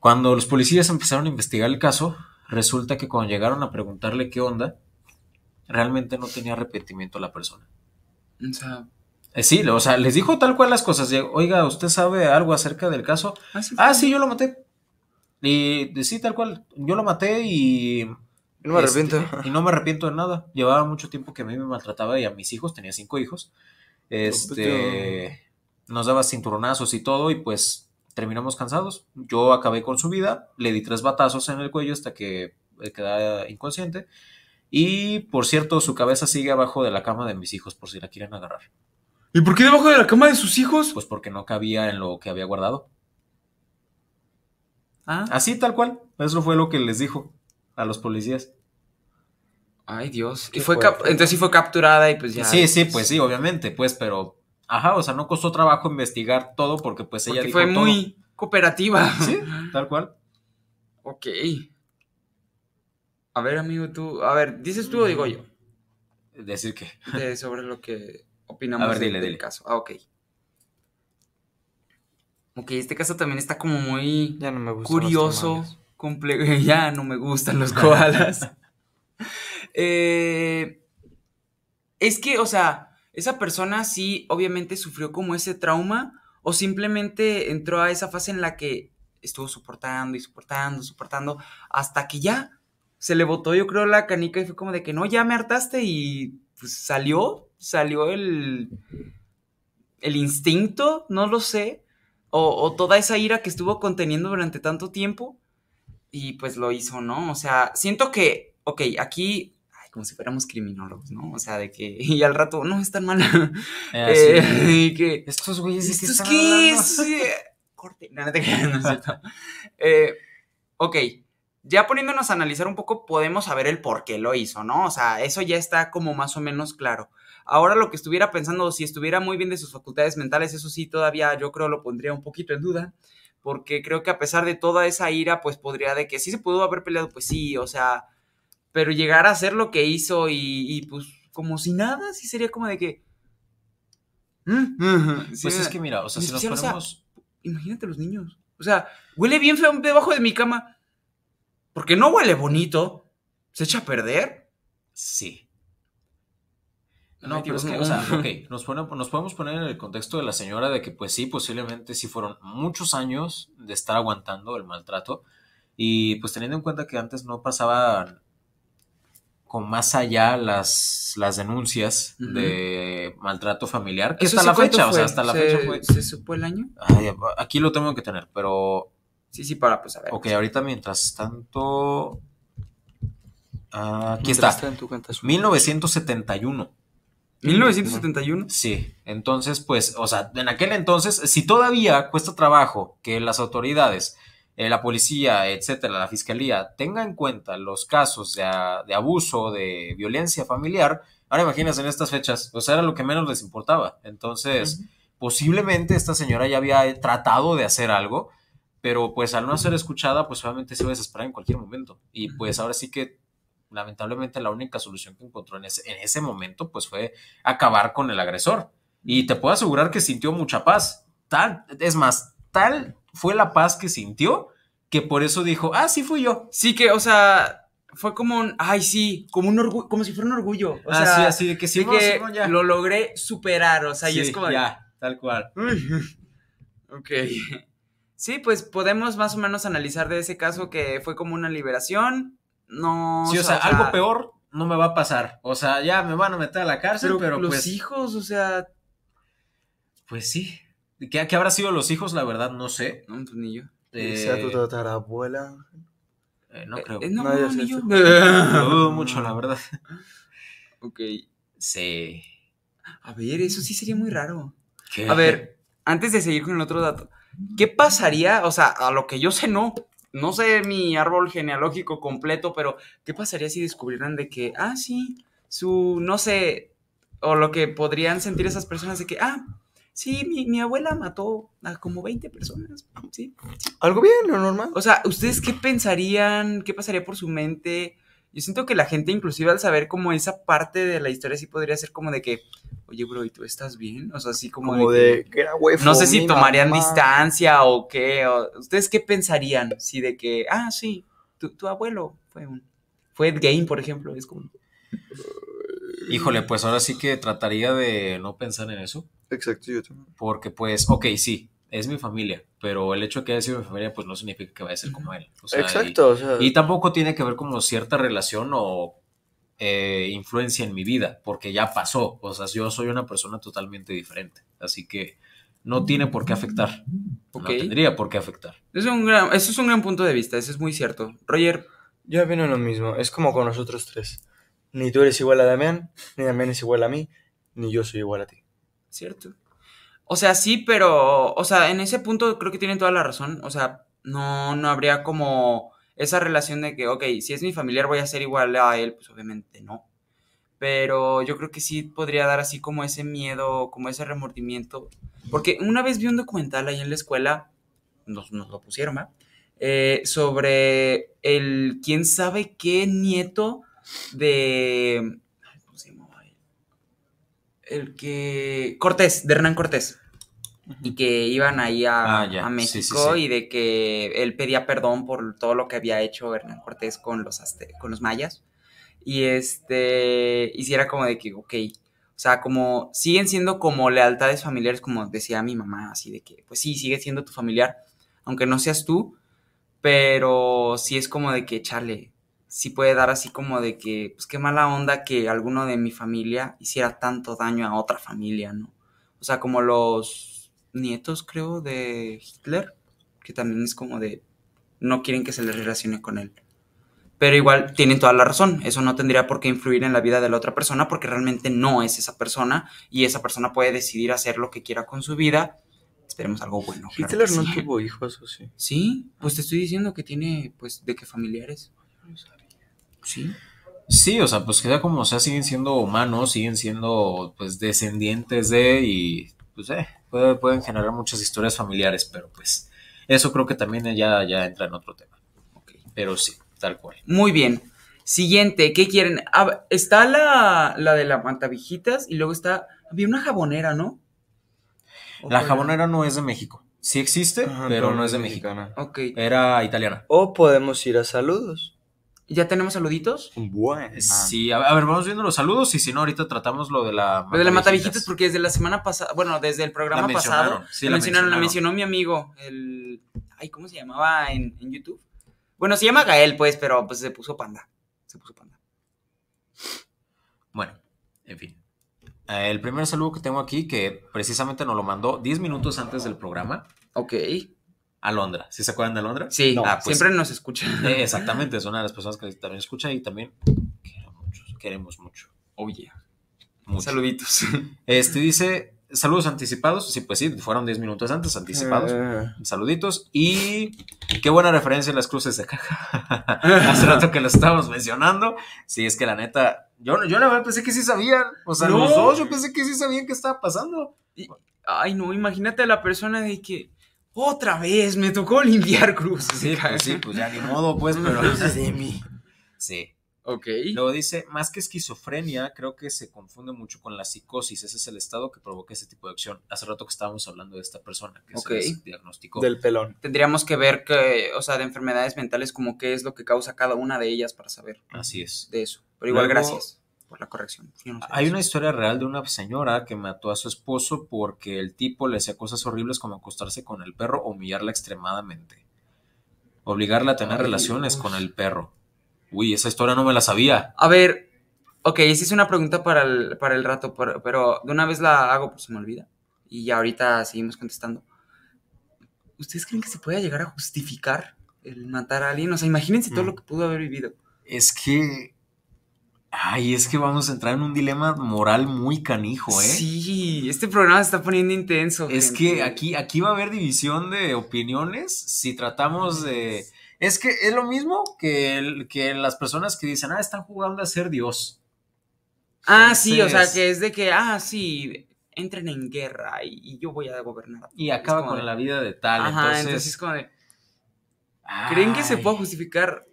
cuando los policías empezaron a investigar el caso, resulta que cuando llegaron a preguntarle qué onda, realmente no tenía arrepentimiento la persona. Eh, sí, o sea, les dijo tal cual las cosas. Oiga, ¿usted sabe algo acerca del caso? Ah, sí, ah, yo lo maté. Y sí, tal cual, yo lo maté y... No me este, arrepiento. y no me arrepiento de nada. Llevaba mucho tiempo que a mí me maltrataba y a mis hijos, tenía cinco hijos. Pues, pues, este, nos daba cinturonazos y todo y pues terminamos cansados. Yo acabé con su vida, le di tres batazos en el cuello hasta que quedaba inconsciente. Y por cierto, su cabeza sigue abajo de la cama de mis hijos por si la quieren agarrar. ¿Y por qué debajo de la cama de sus hijos? Pues porque no cabía en lo que había guardado. Ah. Así tal cual. Eso fue lo que les dijo a los policías. Ay, Dios. fue entonces sí fue capturada y pues ya. Sí, sí, pues sí, obviamente, pues, pero. Ajá, o sea, no costó trabajo investigar todo porque pues ella porque fue muy cooperativa. Sí, tal cual. Ok. A ver, amigo, tú. A ver, ¿dices tú o digo yo? Decir qué. sobre lo que opinamos a del caso. Ah, ok. Ok, este caso también está como muy curioso, Ya no me gustan los koalas. Eh, es que, o sea, esa persona sí, obviamente sufrió como ese trauma o simplemente entró a esa fase en la que estuvo soportando y soportando, soportando, hasta que ya se le botó, yo creo, la canica y fue como de que no, ya me hartaste y pues salió, salió el, el instinto, no lo sé, o, o toda esa ira que estuvo conteniendo durante tanto tiempo y pues lo hizo, ¿no? O sea, siento que, ok, aquí como si fuéramos criminólogos, ¿no? O sea, de que, y al rato, no, es mal. Ah, eh, y que, estos güeyes, ¿estos están qué? corte, no, no te creas, no es cierto. Eh, ok, ya poniéndonos a analizar un poco, podemos saber el por qué lo hizo, ¿no? O sea, eso ya está como más o menos claro. Ahora lo que estuviera pensando, si estuviera muy bien de sus facultades mentales, eso sí, todavía yo creo lo pondría un poquito en duda, porque creo que a pesar de toda esa ira, pues podría de que sí se pudo haber peleado, pues sí, o sea, pero llegar a hacer lo que hizo y, pues como si nada, sí sería como de que... Mm". pues es que mira, o sea, si nos ponemos... imagínate los niños. O sea, huele bien feo debajo de mi cama. Porque no huele bonito. Se echa a perder. Sí. No, pero es que, o sea, ok, nos, nos podemos poner en el contexto de la señora de que, pues sí, posiblemente sí fueron muchos años de estar aguantando el maltrato. Y pues teniendo en cuenta que antes no pasaba más allá las, las denuncias de maltrato familiar, ¿Qué está la fecha, o sea, hasta la ¿Se, fecha ¿Se supo el año? aquí lo tengo que tener, pero... Sí, sí, para pues a ver. Ok, ahorita mientras tanto... aquí está 1971. 1971. Sí, entonces pues, o sea, en aquel entonces, si todavía cuesta trabajo que las autoridades eh, la policía, etcétera, la fiscalía, tenga en cuenta los casos de, abuso, de violencia familiar, ahora imaginas en estas fechas, o era lo que menos les importaba. Entonces, posiblemente esta señora ya había eh, tratado de hacer algo, pero pues al no ser escuchada, pues obviamente se iba a desesperar en cualquier momento. Y pues ahora sí que lamentablemente la única solución que encontró en ese, momento pues fue acabar con el agresor. Y te puedo asegurar que sintió mucha paz. Tal, es más, tal fue la paz que sintió que por eso dijo, ah, sí fui yo. Sí que, o sea, fue como un, ay, sí, como un orgullo, como si fuera un orgullo. O así de que sí, que lo logré superar, o sea, y es como... Ya, tal cual. ok. Sí, pues podemos más o menos analizar de ese caso que fue como una liberación. No. Sí, o, sea, algo peor no me va a pasar. O sea, ya me van a meter a la cárcel, pero, los pues hijos, o sea. Pues sí. ¿Qué, habrá sido los hijos? La verdad, no sé. No, pues ni eh, ¿Sea tu tatarabuela? Eh, no creo. Eh, no, yo. dudo mucho, la verdad. Ok. Sí. A ver, eso sí sería muy raro. ¿Qué? A ver, antes de seguir con el otro dato, ¿qué pasaría? O sea, a lo que yo sé, no. No sé mi árbol genealógico completo, pero ¿qué pasaría si descubrieran de que, ah, sí, su, no sé, o lo que podrían sentir esas personas de que, ah, Sí, mi, mi, abuela mató a como 20 personas. Algo bien, lo normal. O sea, ¿ustedes qué pensarían? ¿Qué pasaría por su mente? Yo siento que la gente, inclusive al saber como esa parte de la historia, sí podría ser como de que, oye, bro, ¿y tú estás bien? O sea, así como, de, que era No sé si tomarían distancia o qué. ¿Ustedes qué pensarían? Sí, de que, ah, sí, tu, tu abuelo fue un. Fue Ed Game, por ejemplo. Es como. Híjole, pues ahora sí que trataría de no pensar en eso. Exacto, yo también. Porque pues, ok, sí, es mi familia, pero el hecho de que haya sido mi familia, pues no significa que vaya a ser como él. Exacto. Y, o sea, y, tampoco tiene que ver como cierta relación o eh, influencia en mi vida, porque ya pasó. O sea, yo soy una persona totalmente diferente. Así que no tiene por qué afectar. Okay. No tendría por qué afectar. Es un eso es un gran punto de vista, eso es muy cierto. Roger. Yo opino lo mismo, es como con nosotros tres. Ni tú eres igual a Damián, ni Damián es igual a mí, ni yo soy igual a ti cierto. O sea, sí, pero, o sea, en ese punto creo que tienen toda la razón. O sea, no, no habría como esa relación de que, ok, si es mi familiar voy a ser igual a él, pues obviamente no. Pero yo creo que sí podría dar así como ese miedo, como ese remordimiento. Porque una vez vi un documental ahí en la escuela, nos, lo pusieron, Eh, sobre el quién sabe qué nieto de el que. Cortés, de Hernán Cortés. Y que iban ahí a, ah, México y de que él pedía perdón por todo lo que había hecho Hernán Cortés con los, con los mayas. Y este, hiciera como de que, ok, o sea, como siguen siendo como lealtades familiares, como decía mi mamá, así de que, pues sí, sigue siendo tu familiar, aunque no seas tú, pero sí es como de que, echarle si puede dar así como de que, pues qué mala onda que alguno de mi familia hiciera tanto daño a otra familia, ¿no? O sea, como los nietos, creo, de Hitler, que también es como de, no quieren que se les relacione con él. Pero igual tienen toda la razón, eso no tendría por qué influir en la vida de la otra persona porque realmente no es esa persona y esa persona puede decidir hacer lo que quiera con su vida esperemos algo bueno. Hitler no tuvo hijos, ¿o sí? Sí, pues ah. te estoy diciendo que tiene, pues, de qué familiares. Sí. Sí, o sea, pues queda como, sea, siguen siendo humanos, siguen siendo, pues, descendientes de, y, pues, eh, puede, pueden generar muchas historias familiares, pero, pues, eso creo que también ya, ya entra en otro tema. Okay. Pero sí, tal cual. Muy bien. Siguiente, ¿qué quieren? está la, de la mantavijitas y luego está, había una jabonera, ¿no? La jabonera no es de México. Sí existe, pero no es de mexicana. Ok. Era italiana. O podemos ir a saludos. ¿Ya tenemos saluditos? Ah. Sí, a ver, vamos viendo los saludos y si no, ahorita tratamos lo de la... Lo de la Matavijitas, porque desde la semana pasada, bueno, desde el programa pasado, la, mencionaron, mencionó mi amigo, el... Ay, ¿cómo se llamaba en, YouTube? Bueno, se llama Gael, pues, pero pues se puso panda, se puso panda. Bueno, en fin. Eh, el primer saludo que tengo aquí, que precisamente nos lo mandó 10 minutos antes del programa. Ok. Alondra. ¿Sí se acuerdan de Alondra? Sí, ah, pues, siempre nos escuchan eh, exactamente, es una de las personas que también escucha y también queremos, mucho. Oye. Saluditos. Este dice, saludos anticipados. Sí, pues sí, fueron 10 minutos antes, anticipados. Eh. Saluditos. Y qué buena referencia en las cruces de caja. Hace rato que lo estábamos mencionando. Sí, es que la neta, yo, yo la verdad pensé que sí sabían. O sea, no. yo pensé que sí sabían qué estaba pasando. ay, no, imagínate a la persona de que otra vez, me tocó limpiar cruces. Sí, pues sí, pues ya ni modo, pues, pero es de mí. Sí. Ok. Luego dice, más que esquizofrenia, creo que se confunde mucho con la psicosis. Ese es el estado que provoca ese tipo de acción. Hace rato que estábamos hablando de esta persona que se diagnosticó. Del pelón. Tendríamos que ver que, o sea, de enfermedades mentales, como qué es lo que causa cada una de ellas para saber. Así es. De eso. Pero igual, gracias la corrección. Hay una historia real de una señora que mató a su esposo porque el tipo le hacía cosas horribles como acostarse con el perro o humillarla extremadamente. Obligarla a tener relaciones con el perro. Uy, esa historia no me la sabía. A ver, ok, esa es una pregunta para el, para el rato, pero, de una vez la hago, por pues, se me olvida. Y ahorita seguimos contestando. ¿Ustedes creen que se puede llegar a justificar el matar a alguien? O sea, imagínense todo mm. lo que pudo haber vivido. Es que Ay, es que vamos a entrar en un dilema moral muy canijo, ¿eh? Sí, este programa se está poniendo intenso. Es que aquí, aquí va a haber división de opiniones si tratamos de... Es que es lo mismo que, que las personas que dicen, ah, están jugando a ser Dios. Ah, sí, o sea, que es de que, ah, sí, entren en guerra y, yo voy a gobernar. Y acaba con la vida de tal. Ajá, entonces, es como de. ¿Creen que se puede justificar?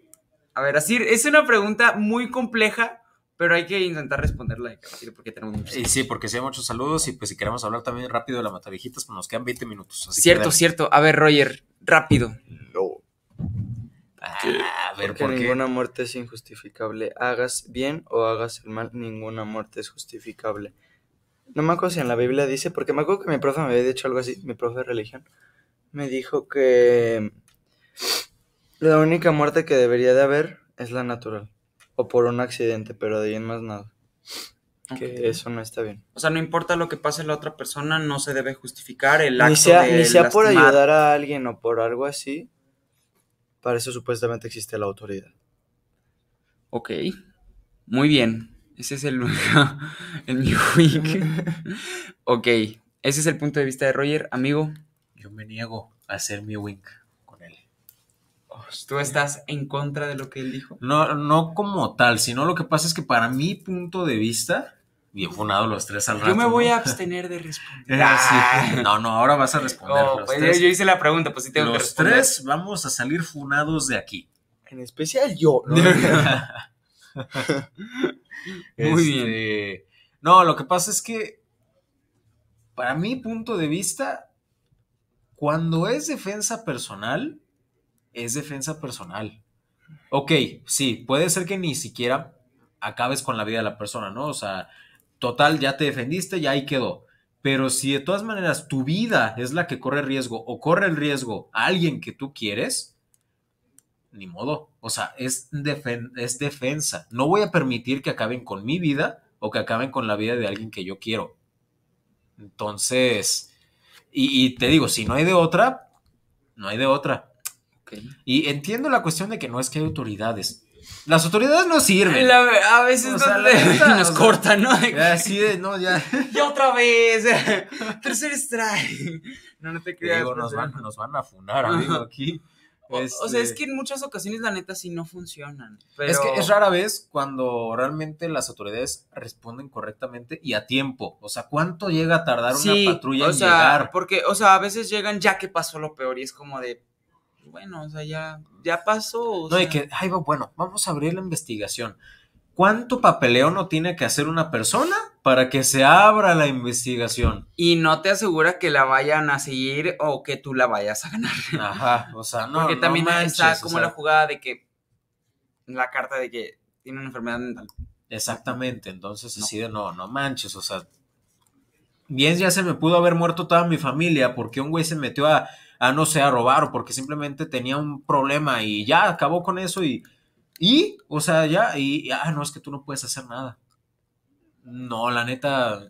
A ver, así es una pregunta muy compleja pero hay que intentar responderla porque tenemos sí, porque sí muchos saludos y pues si queremos hablar también rápido de la Matavijitas, pues nos quedan 20 minutos. cierto, cierto. A ver, Roger, rápido. No. Ah, a ver, porque ¿por ninguna muerte es injustificable. Hagas bien o hagas el mal, ninguna muerte es justificable. No me acuerdo si en la Biblia dice, porque me acuerdo que mi profe me había dicho algo así, mi profe de religión, me dijo que la única muerte que debería de haber es la natural o por un accidente, pero de ahí en más nada. Que eso no está bien. O sea, no importa lo que pase la otra persona, no se debe justificar el acto sea, Ni sea por ayudar a alguien o por algo así, para eso supuestamente existe la autoridad. Ok, muy bien. Ese es el, New ok, ese es el punto de vista de Roger. Amigo. Yo me niego a ser mi Wink tú estás en contra de lo que él dijo. No, no como tal, sino lo que pasa es que para mi punto de vista, bien funado los tres al rato. Yo me voy a abstener de responder. Eh, ah. No, no, ahora vas a responder. Oh, pues, yo hice la pregunta, pues sí tengo que responder Los tres vamos a salir funados de aquí. En especial yo. ¿no? Muy bien. Este, no, lo que pasa es que, para mi punto de vista, cuando es defensa personal, es defensa personal. Ok, sí, puede ser que ni siquiera acabes con la vida de la persona, ¿no? O sea, total, ya te defendiste, ya ahí quedó. Pero si de todas maneras tu vida es la que corre riesgo o corre el riesgo a alguien que tú quieres, ni modo. O sea, es, es defensa. No voy a permitir que acaben con mi vida o que acaben con la vida de alguien que yo quiero. Entonces, y te digo, si no hay de otra, no hay de otra. Y entiendo la cuestión de que no es que hay autoridades. Las autoridades no sirven. a veces nos cortan, ¿no? Así de, no, ya. ya otra vez. Tercer strike. No, no te creas. nos, van, a funar, amigo, aquí. O sea, es este que en muchas ocasiones la neta sí no funcionan. Es que es rara vez cuando realmente las autoridades responden correctamente y a tiempo. O sea, ¿cuánto llega a tardar una patrulla en llegar? Porque, o sea, a veces llegan ya que pasó lo peor y es como de, bueno, o sea, ya, ya pasó. no, hay que, ay, bueno, vamos a abrir la investigación. ¿Cuánto papeleo no tiene que hacer una persona para que se abra la investigación? Y no te asegura que la vayan a seguir o que tú la vayas a ganar. Ajá, o sea, no. Porque también está como la jugada de que la carta de que tiene una enfermedad mental. Exactamente, entonces de no, no manches, o sea, bien ya se me pudo haber muerto toda mi familia porque un güey se metió a a no sea robar o porque simplemente tenía un problema y ya acabó con eso y, y, o sea, ya, y, ah, no, es que tú no puedes hacer nada. No, la neta.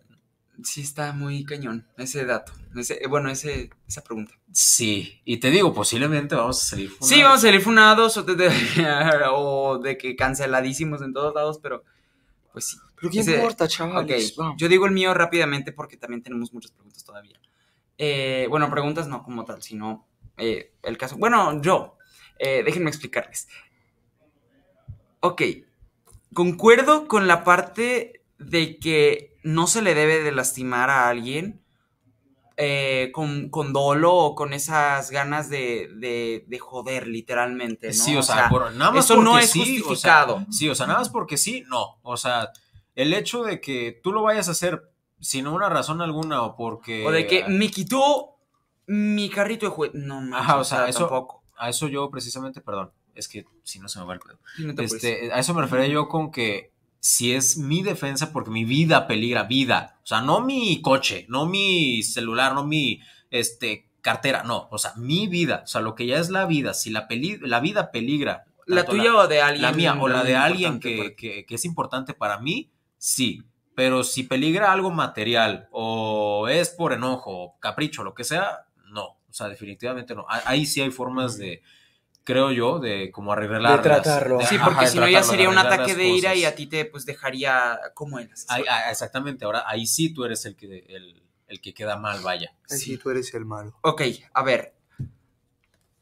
Sí, está muy cañón ese dato. Ese, eh, bueno, ese, esa pregunta. Sí, y te digo, posiblemente vamos a salir funados. Sí, vamos a salir funados o de, que canceladísimos en todos lados, pero pues sí. Pero qué importa, chavales. Yo digo el mío rápidamente porque también tenemos muchas preguntas todavía. Eh, bueno, preguntas no como tal, sino eh, el caso. Bueno, yo, eh, déjenme explicarles. Ok, concuerdo con la parte de que no se le debe de lastimar a alguien con, dolo o con esas ganas de, de, joder, literalmente. Sí, o, sea, eso no es justificado. sí, o sea, nada más porque sí, no. O sea, el hecho de que tú lo vayas a hacer sin una razón alguna o porque... O de que me quitó mi carrito de juego. No, no, o sea, eso, tampoco. a eso yo precisamente, perdón, es que si no se me va el pedo. este, a eso me refería yo con que si es mi defensa porque mi vida peligra, vida. O sea, no mi coche, no mi celular, no mi este, cartera, no. O sea, mi vida, o sea, lo que ya es la vida, si la, la vida peligra. La tuya o de alguien. La mía o la de alguien que, que es importante para mí, sí pero si peligra algo material o es por enojo, capricho, lo que sea, no, o sea, definitivamente no. Ahí sí hay formas de, creo yo, de como arreglarlo. De tratarlo. sí, porque si no ya sería un ataque de ira y a ti te pues dejaría como él. Exactamente, ahora ahí sí tú eres el que, el, que queda mal, vaya. Ahí sí. tú eres el malo. Ok, a ver.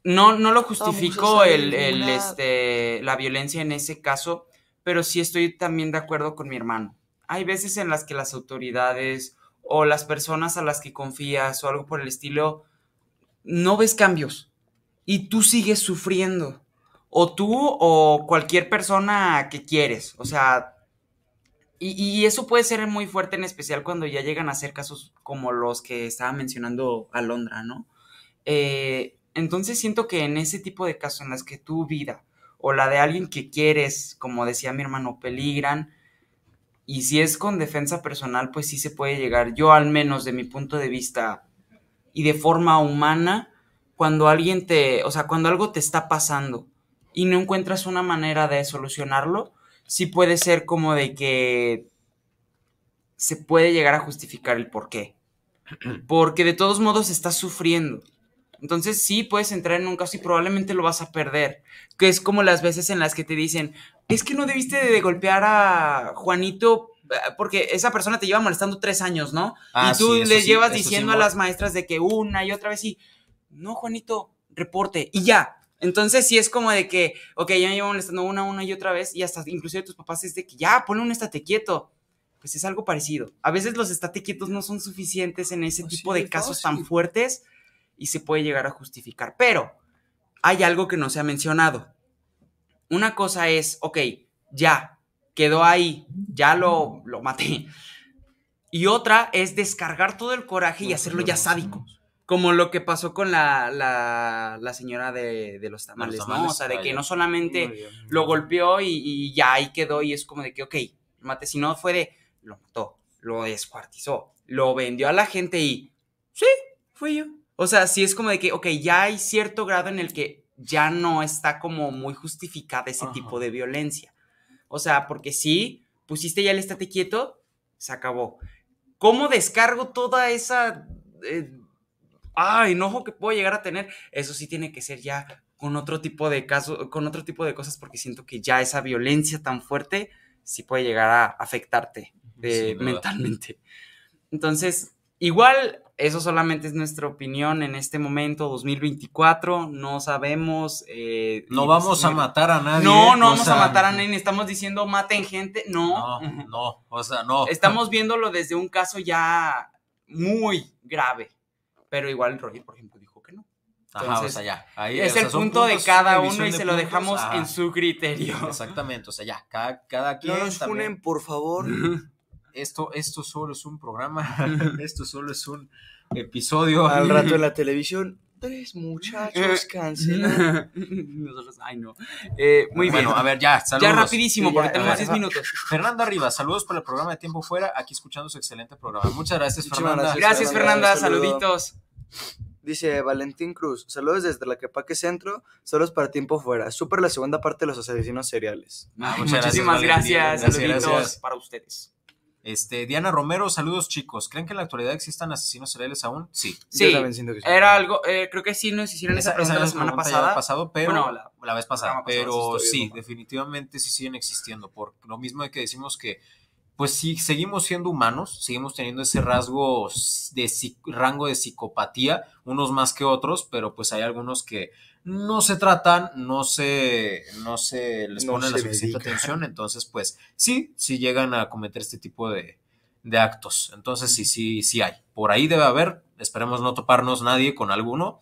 No, no lo justifico este, la violencia en ese caso, pero sí estoy también de acuerdo con mi hermano hay veces en las que las autoridades o las personas a las que confías o algo por el estilo, no ves cambios y tú sigues sufriendo. O tú o cualquier persona que quieres. O sea, y, eso puede ser muy fuerte en especial cuando ya llegan a ser casos como los que estaba mencionando Alondra, ¿no? Eh, entonces siento que en ese tipo de casos en las que tu vida o la de alguien que quieres, como decía mi hermano, peligran, y si es con defensa personal, pues sí se puede llegar. Yo al menos de mi punto de vista y de forma humana, cuando alguien te, o sea, cuando algo te está pasando y no encuentras una manera de solucionarlo, sí puede ser como de que se puede llegar a justificar el por qué. Porque de todos modos estás sufriendo. Entonces sí puedes entrar en un caso y probablemente lo vas a perder, que es como las veces en las que te dicen, es que no debiste de golpear a Juanito eh, porque esa persona te lleva molestando tres años, ¿no? Ah, y tú le llevas diciendo a las maestras de que una y otra vez y, no, Juanito, reporte y ya. Entonces sí es como de que, ok, ya me llevo molestando una, una y otra vez y hasta inclusive tus papás es de que ya, ponle un estate quieto. Pues es algo parecido. A veces los estate quietos no son suficientes en ese tipo de casos tan fuertes y se puede llegar a justificar. Pero hay algo que no se ha mencionado. Una cosa es, ok, ya, quedó ahí, ya lo, maté. Y otra es descargar todo el coraje y hacerlo ya sádico. Como lo que pasó con la, la, señora de, los tamales, ¿no? O sea, de que no solamente lo golpeó y, ya ahí quedó y es como de que, ok, mate, si no fue de, lo mató, lo descuartizó, lo vendió a la gente y, sí, fui yo. O sea, sí es como de que, ok, ya hay cierto grado en el que ya no está como muy justificada ese tipo de violencia. O sea, porque si pusiste ya el estate quieto, se acabó. ¿Cómo descargo toda esa... Eh, enojo que puedo llegar a tener? Eso sí tiene que ser ya con otro tipo de casos, con otro tipo de cosas, porque siento que ya esa violencia tan fuerte sí puede llegar a afectarte eh, mentalmente. Entonces, igual eso solamente es nuestra opinión en este momento, 2024, no sabemos. Eh, no vamos a matar a nadie. No, no ¿eh? vamos a matar a nadie, estamos diciendo maten gente, no. No, no, o sea, no. Estamos viéndolo desde un caso ya muy grave, pero igual Roger, por ejemplo, dijo que no. Ajá, o sea, ya. es el punto de cada uno y se lo dejamos en su criterio. Exactamente, o sea, ya, cada, quien. No nos unen por favor. esto, esto solo es un programa, esto solo es un episodio. Al rato en la televisión, tres muchachos eh, cancelan. Nosotros, ay no. Eh, muy bueno, a ver, ya, saludos. Ya rapidísimo, porque tenemos 10 minutos. Fernanda Arriba, saludos para el programa de Tiempo Fuera, aquí escuchando su excelente programa. Muchas gracias, Fernanda. Gracias, Fernanda, saluditos. Dice Valentín Cruz, saludos desde la Quepaque Centro, saludos para Tiempo Fuera. Súper la segunda parte de los asesinos seriales. Ah, muchísimas gracias, gracias, saluditos para ustedes. Este, Diana Romero, saludos chicos. ¿Creen que en la actualidad existan asesinos seriales aún? Sí. Sí, era algo, eh, creo que sí nos hicieron esa, pregunta la semana pasada. pasado, pero, la, vez pasada, pasada pero sí, definitivamente sí siguen existiendo. Por lo mismo de que decimos que pues sí, seguimos siendo humanos, seguimos teniendo ese rasgo de rango de psicopatía, unos más que otros, pero pues hay algunos que no se tratan, no se, no se les pone la suficiente atención, entonces pues sí, sí llegan a cometer este tipo de, de actos, entonces sí, sí, sí hay, por ahí debe haber, esperemos no toparnos nadie con alguno,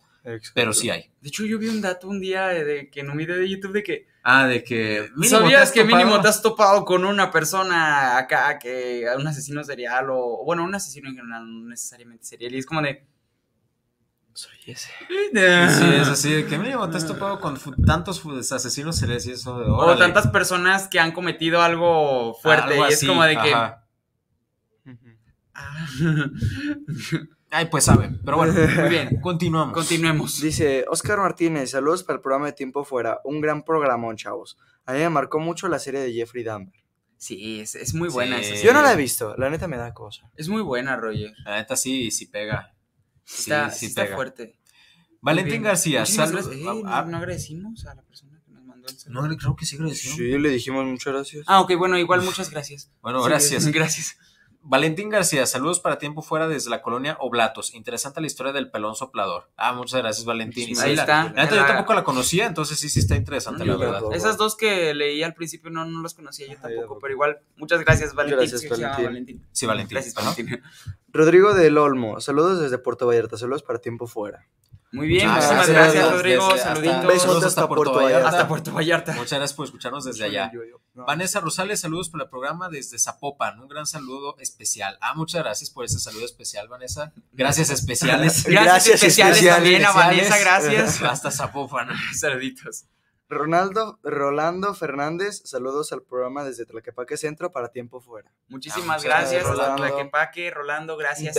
pero sí hay. De hecho yo vi un dato un día eh, de que un video de YouTube de que Ah, de que. ¿Sabías que mínimo te has topado con una persona acá que. un asesino serial o. Bueno, un asesino en general, no necesariamente serial. Y es como de. Soy ese. Ah. Sí, es así, de que mínimo te has topado con tantos asesinos seriales y eso de. O tantas personas que han cometido algo fuerte. y es como de que. Ah. Ay, pues saben, pero bueno, muy bien, continuamos. Continuemos. Dice Oscar Martínez, saludos para el programa de Tiempo Fuera, un gran programón, chavos. A mí me marcó mucho la serie de Jeffrey Dahmer. Sí, es, muy buena esa serie. Yo no la he visto, la neta me da cosa. Es muy buena, Roger. La neta sí, sí pega. Sí, está, sí está pega. fuerte. Valentín García, saludos. Eh, ah. no, agradecimos a la persona que nos mandó el No, creo que sí agradecimos. Sí, le dijimos muchas gracias. Ah, ok, bueno, igual muchas gracias. bueno, gracias. Gracias. Valentín García, saludos para tiempo fuera desde la colonia Oblatos. Interesante la historia del pelón soplador. Ah, muchas gracias, Valentín. ahí está. yo tampoco la conocía, entonces sí, sí está interesante, la verdad. Esas dos que leí al principio no, no las conocía yo tampoco, pero igual, muchas gracias, Valentín. Gracias, sí, Valentín. Sí, Valentín. Gracias, Valentín. Rodrigo del Olmo, saludos desde Puerto Vallarta, saludos para tiempo fuera. Muy bien, muchas muchísimas gracias, Rodrigo. saluditos. Besos hasta, Puerto Vallarta. Hasta Puerto Vallarta. Muchas gracias por escucharnos desde allá. Vanessa Rosales, saludos por el programa desde Zapopan. Un gran saludo especial especial. Ah, muchas gracias por ese saludo especial, Vanessa. Gracias especiales. gracias, especiales, también a Vanessa, gracias. Hasta Zapopan, cerditos. Ronaldo, Rolando Fernández, saludos al programa desde Tlaquepaque Centro para Tiempo Fuera. Muchísimas ah, gracias, Rolando. Tlaquepaque, Rolando, gracias.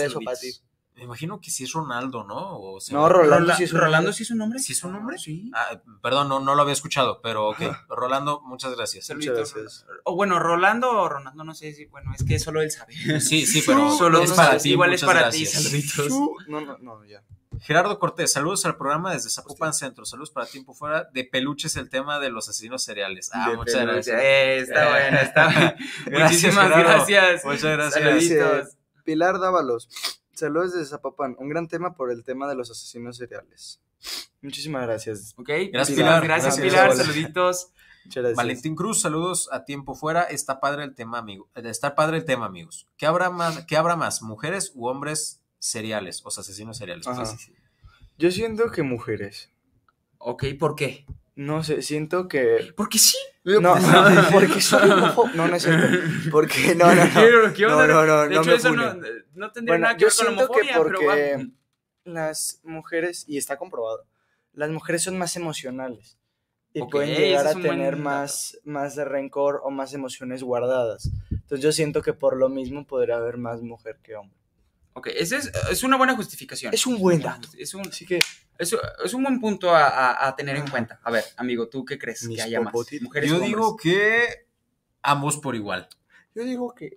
Me imagino que sí es Ronaldo, ¿no? O no, Rolando, sí es Rolando sí es un nombre. ¿Sí es su nombre? Sí. Ah, ah, perdón, no, lo había escuchado, pero ok. Rolando, muchas gracias. Muchas gracias. O bueno, Rolando o Ronaldo, no sé si, bueno, es que solo él sabe. Sí, sí, pero es para ti. Igual es para ti, saluditos. No, no, ya. Gerardo Cortés, saludos al programa desde Zapopan Centro. Saludos para Tiempo Fuera. De peluches el tema de los asesinos cereales. Ah, muchas gracias. Eh, está eh, bueno, está bueno. Muchísimas gracias. Muchas gracias. Saluditos. Pilar Dávalos. Saludos desde Zapopan. Un gran tema por el tema de los asesinos seriales. Muchísimas gracias. Ok, gracias Pilar, Gracias, Pilar, saluditos. Muchas gracias. Valentín Cruz, saludos a tiempo fuera. Está padre el tema, amigo. Eh, está padre el tema, amigos. ¿Qué habrá más, qué habrá más mujeres u hombres seriales, o asesinos seriales? Pues Yo siento que mujeres. Ok, ¿por qué? No sé, siento que. ¿Por qué sí. No, no porque soy homofóbico. No, no es cierto. Porque no, no, no. No, no, no. De no hecho, eso no, no, tendría bueno, nada que ver con la homofobia, que porque las mujeres, y está comprobado, las mujeres son más emocionales. Y pueden llegar a tener más, más de rencor o más emociones guardadas. Entonces yo siento que por lo mismo podría haber más mujer que hombre. Ok, esa es, es una buena justificación. Es un buen dato. Es un... Así que es, un buen punto a, tener en cuenta. A ver, amigo, ¿tú qué crees que haya más? Mujeres Yo digo que ambos por igual. Yo digo que.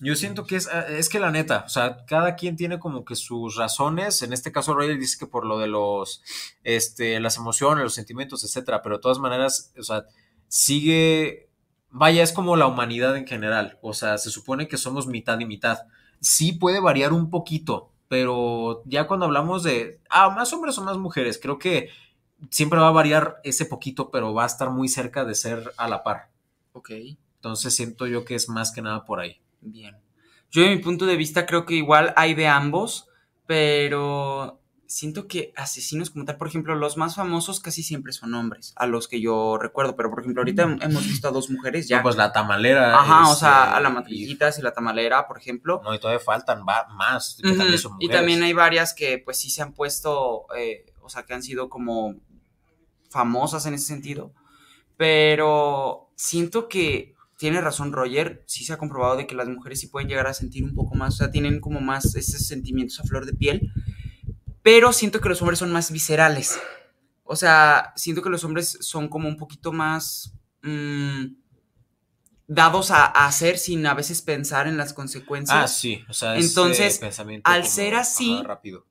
yo siento que es, ah, es que la neta, o sea, cada quien tiene como que sus razones. En este caso, Roger dice que por lo de los, este, las emociones, los sentimientos, etcétera. Pero de todas maneras, o sea, sigue. Vaya, es como la humanidad en general. O sea, se supone que somos mitad y mitad. Sí puede variar un poquito, pero ya cuando hablamos de, ah, más hombres o más mujeres, creo que siempre va a variar ese poquito, pero va a estar muy cerca de ser a la par. Ok. Entonces siento yo que es más que nada por ahí. Bien. Yo de mi punto de vista creo que igual hay de ambos, pero siento que asesinos como tal, por ejemplo, los más famosos casi siempre son hombres, a los que yo recuerdo, pero por ejemplo, ahorita mm. hemos visto a dos mujeres ya. pues la tamalera. Ajá, o sea, este, a la matrillitas y la tamalera, por ejemplo. No, y todavía faltan más, Y también hay varias que pues sí se han puesto, eh, o sea, que han sido como famosas en ese sentido, pero siento que tiene razón Roger, sí se ha comprobado de que las mujeres sí pueden llegar a sentir un poco más, o sea, tienen como más esos sentimientos a flor de piel pero siento que los hombres son más viscerales. O sea, siento que los hombres son como un poquito más mm, dados a, hacer sin a veces pensar en las consecuencias. Ah, sí, o sea, eh, entonces, al ser así, rápido.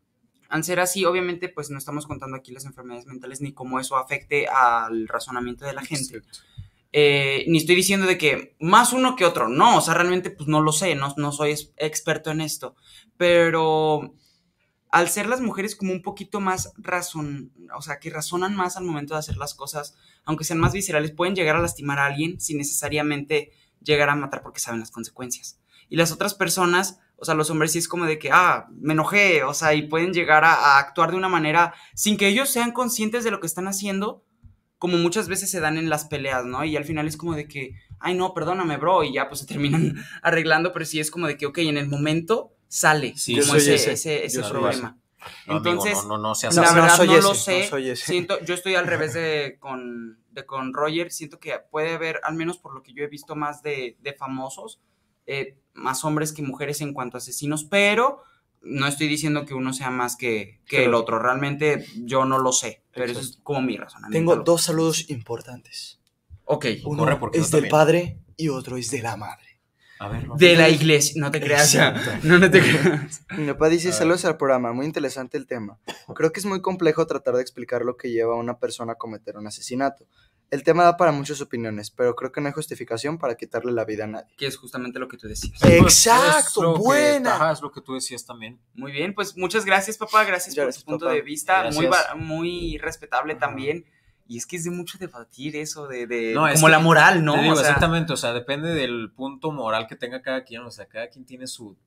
al ser así, obviamente, pues no estamos contando aquí las enfermedades mentales ni cómo eso afecte al razonamiento de la gente. Eh, ni estoy diciendo de que más uno que otro, no, o sea, realmente pues no lo sé, no, no soy experto en esto, pero al ser las mujeres como un poquito más razón, o sea, que razonan más al momento de hacer las cosas, aunque sean más viscerales, pueden llegar a lastimar a alguien sin necesariamente llegar a matar porque saben las consecuencias. Y las otras personas, o sea, los hombres sí es como de que, ah, me enojé, o sea, y pueden llegar a, actuar de una manera sin que ellos sean conscientes de lo que están haciendo, como muchas veces se dan en las peleas, ¿no? Y al final es como de que, ay, no, perdóname, bro, y ya pues se terminan arreglando, pero sí es como de que, ok, en el momento sale como ese, ese, problema. Entonces, la verdad no, lo sé. Siento, yo estoy al revés de con, de con Roger. Siento que puede haber, al menos por lo que yo he visto más de, de famosos, eh, más hombres que mujeres en cuanto a asesinos, pero no estoy diciendo que uno sea más que, que el otro. Realmente yo no lo sé, pero eso es como mi razonamiento. Tengo dos saludos importantes. Ok. Uno es del padre y otro es de la madre de la iglesia. No te creas. No, no te creas. Mi papá dice, saludos al programa, muy interesante el tema. Creo que es muy complejo tratar de explicar lo que lleva a una persona a cometer un asesinato. El tema da para muchas opiniones, pero creo que no hay justificación para quitarle la vida a nadie. Que es justamente lo que tú decías. Pues, Exacto, buena. es lo que tú decías también. Muy bien, pues muchas gracias, papá. Gracias, por tu punto de vista. Muy, muy respetable también y es que es de mucho debatir eso, de, de como la moral, ¿no? exactamente, o sea, depende del punto moral que tenga cada quien, o sea, cada quien tiene su...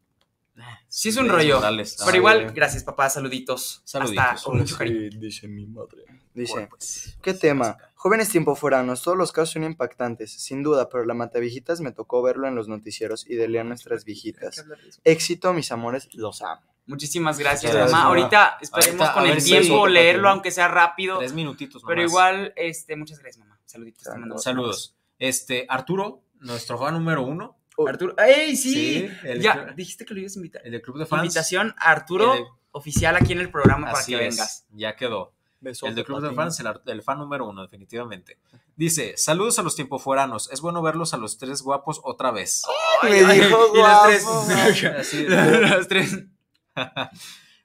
Ah, sí es un rollo, pero igual, gracias papá, saluditos. Saluditos. Hasta Dice mi madre. Dice, pues, ¿qué tema? Jóvenes tiempo fueranos, todos los casos son impactantes, sin duda, pero la mata viejitas me tocó verlo en los noticieros y de leer nuestras viejitas. Éxito, mis amores, los amo. Muchísimas gracias, mamá. Ahorita esperemos con el tiempo leerlo, aunque sea rápido. Tres minutitos, mamá. Pero igual, este, muchas gracias, mamá. Saluditos. saludos. Este, Arturo, nuestro fan número uno. Oh, Arturo, ¡ay! sí! ya, dijiste que lo ibas a invitar. El de Club de Fans. Invitación Arturo, oficial aquí en el programa para que vengas. Ya quedó. el de Club de Fans, el, fan número uno, definitivamente. Dice, saludos a los fueranos Es bueno verlos a los tres guapos otra vez. Oh, ay, me guapo, tres. tres.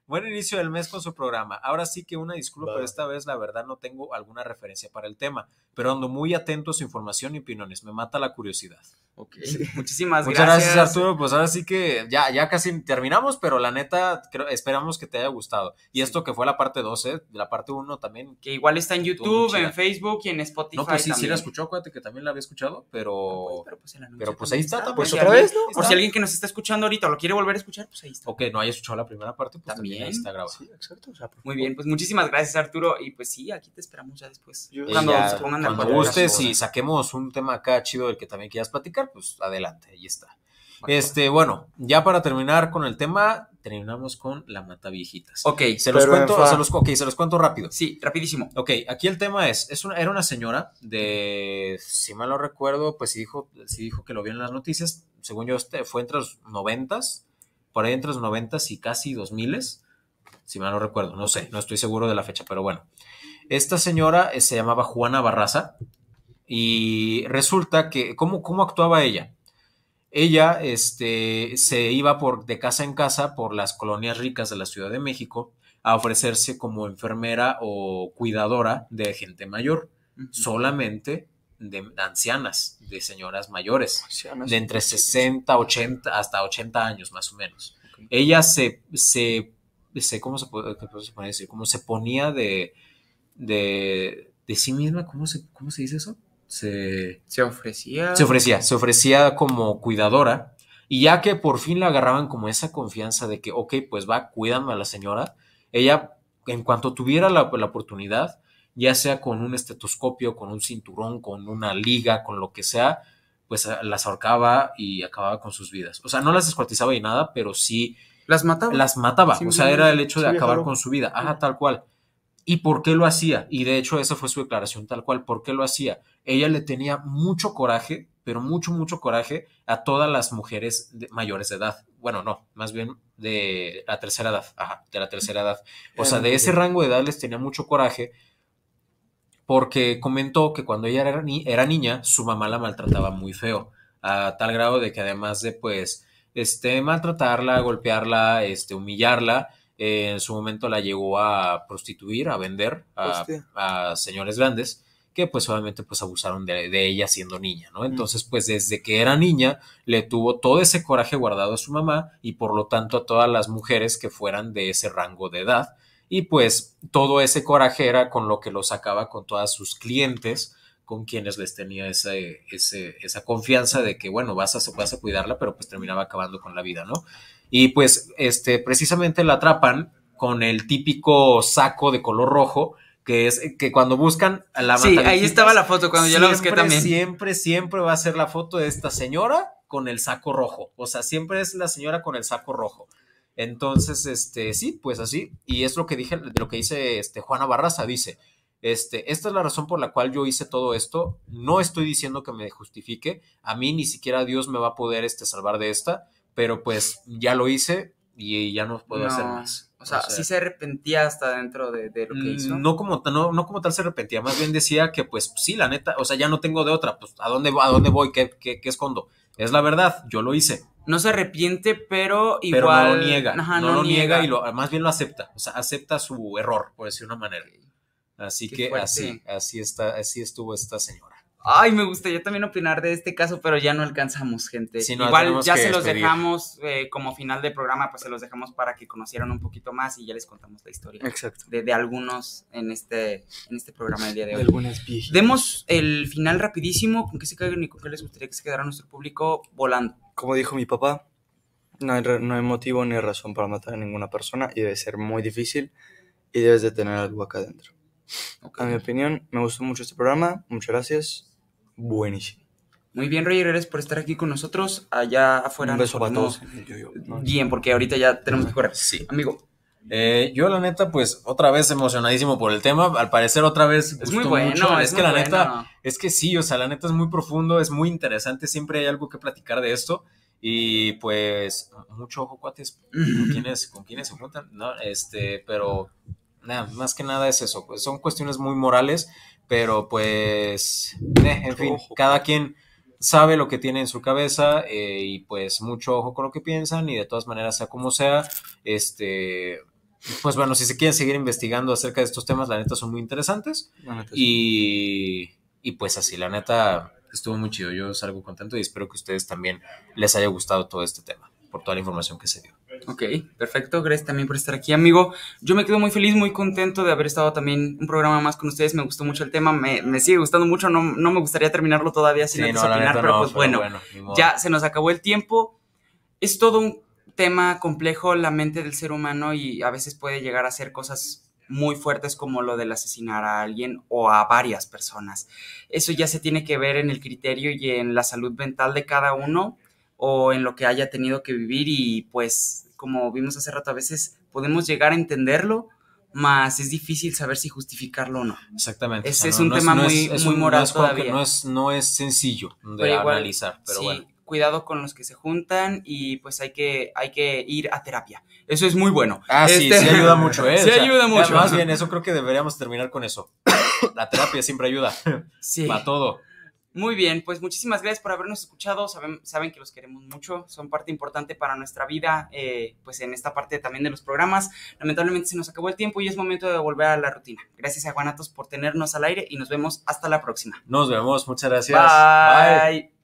Buen inicio del mes con su programa. Ahora sí que una disculpa, esta vez la verdad no tengo alguna referencia para el tema, pero ando muy atento a su información y opiniones. Me mata la curiosidad. Ok, muchísimas gracias. Muchas gracias, Arturo. Pues ahora sí que ya, ya casi terminamos, pero la neta, esperamos que te haya gustado. Y esto que fue la parte 12, ¿eh? la parte 1 también. Que igual está en YouTube, en Facebook y en Spotify. No, pues sí, sí la escuchó, acuérdate que también la había escuchado, pero. Ah, pues, pero pues, pues ahí está, también. pues Por pues, si alguien que nos está escuchando ahorita lo quiere volver a escuchar, pues ahí está. Ok, no haya escuchado la primera parte, pues también, ahí está grabado. Sí, exacto. Muy bien, pues muchísimas gracias, Arturo. Y pues sí, aquí te esperamos ya después. cuando, ya, cuando gustes y saquemos un tema acá chido del que también quieras platicar pues adelante, ahí está. Este, bueno, ya para terminar con el tema, terminamos con la mata viejitas. Ok, se los cuento, se los, cuento rápido. Sí, rapidísimo. Ok, aquí el tema es, es una, era una señora de, si mal no recuerdo, pues si dijo, si dijo que lo vio en las noticias, según yo, este, fue entre los noventas, por ahí entre los noventas y casi dos miles, si mal no recuerdo, no sé, no estoy seguro de la fecha, pero bueno. Esta señora eh, se llamaba Juana Barraza, y resulta que, ¿cómo, cómo actuaba ella? Ella este, se iba por, de casa en casa por las colonias ricas de la Ciudad de México a ofrecerse como enfermera o cuidadora de gente mayor, solamente de ancianas, de señoras mayores, de entre 60, 80, hasta 80 años más o menos. Ella se, se, ¿cómo se puede, se decir? cómo se ponía de, de, de sí misma, ¿cómo se, cómo se dice eso? se... Se ofrecía. Se ofrecía, se ofrecía como cuidadora. Y ya que por fin la agarraban como esa confianza de que, ok, pues va, cuídame a la señora, ella, en cuanto tuviera la, oportunidad, ya sea con un estetoscopio, con un cinturón, con una liga, con lo que sea, pues ah, las ahorcaba y acababa con sus vidas. O sea, no las descuartizaba y nada, pero sí... Las mataba. Las mataba. o sea, era el hecho de acabar con su vida. Ajá, tal cual. ¿Y por qué lo hacía? Y de hecho esa fue su declaración tal cual, ¿por qué lo hacía? Ella le tenía mucho coraje, pero mucho, mucho coraje a todas las mujeres de mayores de edad. Bueno, no, más bien de la tercera edad, ajá, de la tercera edad. O sea, de ese rango de edad les tenía mucho coraje porque comentó que cuando ella era, era niña, su mamá la maltrataba muy feo, a tal grado de que además de, pues, este, maltratarla, golpearla, este, humillarla, eh, en su momento la llegó a prostituir, a vender a, señores grandes que pues obviamente pues abusaron de, de, ella siendo niña, ¿no? Mm. Entonces pues desde que era niña le tuvo todo ese coraje guardado a su mamá y por lo tanto a todas las mujeres que fueran de ese rango de edad y pues todo ese coraje era con lo que lo sacaba con todas sus clientes con quienes les tenía ese, esa confianza de que, bueno, vas a, vas a cuidarla, pero pues terminaba acabando con la vida, ¿no? Y pues este, precisamente la atrapan con el típico saco de color rojo, que es que cuando buscan a la Sí, ahí estaba la foto cuando yo la busqué también. Siempre, siempre va a ser la foto de esta señora con el saco rojo. O sea, siempre es la señora con el saco rojo. Entonces, este, sí, pues así. Y es lo que dije, lo que dice este, Juana Barraza, dice, este, esta es la razón por la cual yo hice todo esto. No estoy diciendo que me justifique. A mí ni siquiera Dios me va a poder este, salvar de esta, pero pues ya lo hice y ya no puedo hacer más. O sea, sí se arrepentía hasta dentro de, lo que hizo. Mm, no como, no, no, como tal se arrepentía, más bien decía que pues sí, la neta, o sea, ya no tengo de otra, pues ¿a dónde, a dónde voy? ¿Qué, escondo? Es la verdad, yo lo hice. No se arrepiente, pero igual... no lo niega, no, lo niega, y lo, más bien lo acepta, o sea, acepta su error, por decir una manera. Así que así, así está, así estuvo esta señora. Ay, me gustaría también opinar de este caso, pero ya no alcanzamos, gente. Igual ya se los dejamos eh, como final del programa, pues se los dejamos para que conocieran un poquito más y ya les contamos la historia. Exacto. De, algunos en este, este programa del día de hoy. algunas Demos el final rapidísimo, con qué se cae y con qué les gustaría que se quedara nuestro público volando. Como dijo mi papá, no hay motivo ni razón para matar a ninguna persona y debe ser muy difícil y debes de tener algo acá adentro. Okay. A mi opinión, me gustó mucho este programa. Muchas gracias. Buenísimo. Muy bien, Roger, eres por estar aquí con nosotros. Allá afuera. Un beso para todos. Bien, porque ahorita ya tenemos que correr. Sí. Amigo, eh, yo la neta, pues otra vez emocionadísimo por el tema. Al parecer otra vez... es muy bueno. Es, que la neta, es que sí, o sea, la neta es muy profundo, es muy interesante, siempre hay algo que platicar de esto. Y pues, mucho ojo, cuates, con quienes, con se juntan, ¿no? Este, pero nada, más que nada es eso, pues son cuestiones muy morales, pero pues, eh, en fin, cada quien sabe lo que tiene en su cabeza eh, y pues mucho ojo con lo que piensan y de todas maneras, sea como sea, este, pues bueno, si se quieren seguir investigando acerca de estos temas, la neta son muy interesantes y, y pues así, la neta estuvo muy chido, yo salgo contento y espero que a ustedes también les haya gustado todo este tema por toda la información que se dio. Ok, perfecto. Gracias también por estar aquí, amigo. Yo me quedo muy feliz, muy contento de haber estado también un programa más con ustedes. Me gustó mucho el tema, me, sigue gustando mucho. No, me gustaría terminarlo todavía sin sí, pero pues bueno, ya se nos acabó el tiempo. Es todo un tema complejo, la mente del ser humano y a veces puede llegar a ser cosas muy fuertes como lo del asesinar a alguien o a varias personas. Eso ya se tiene que ver en el criterio y en la salud mental de cada uno o en lo que haya tenido que vivir y pues como vimos hace rato, a veces podemos llegar a entenderlo, más es difícil saber si justificarlo o no. Exactamente. Ese es un tema muy, moral no es todavía. No es, sencillo de pero analizar, sí, Cuidado con los que se juntan y pues hay que, hay que ir a terapia. Eso es muy bueno. Ah, sí, sí este, ayuda mucho, ¿eh? Sí ayuda mucho. Más bien, eso creo que deberíamos terminar con eso. La terapia siempre ayuda. Sí. Para todo. Muy bien, pues muchísimas gracias por habernos escuchado. Saben, saben que los queremos mucho, son parte importante para nuestra vida, eh, pues en esta parte también de los programas. Lamentablemente se nos acabó el tiempo y es momento de volver a la rutina. Gracias a Guanatos por tenernos al aire y nos vemos hasta la próxima. Nos vemos, muchas gracias. Bye. Bye.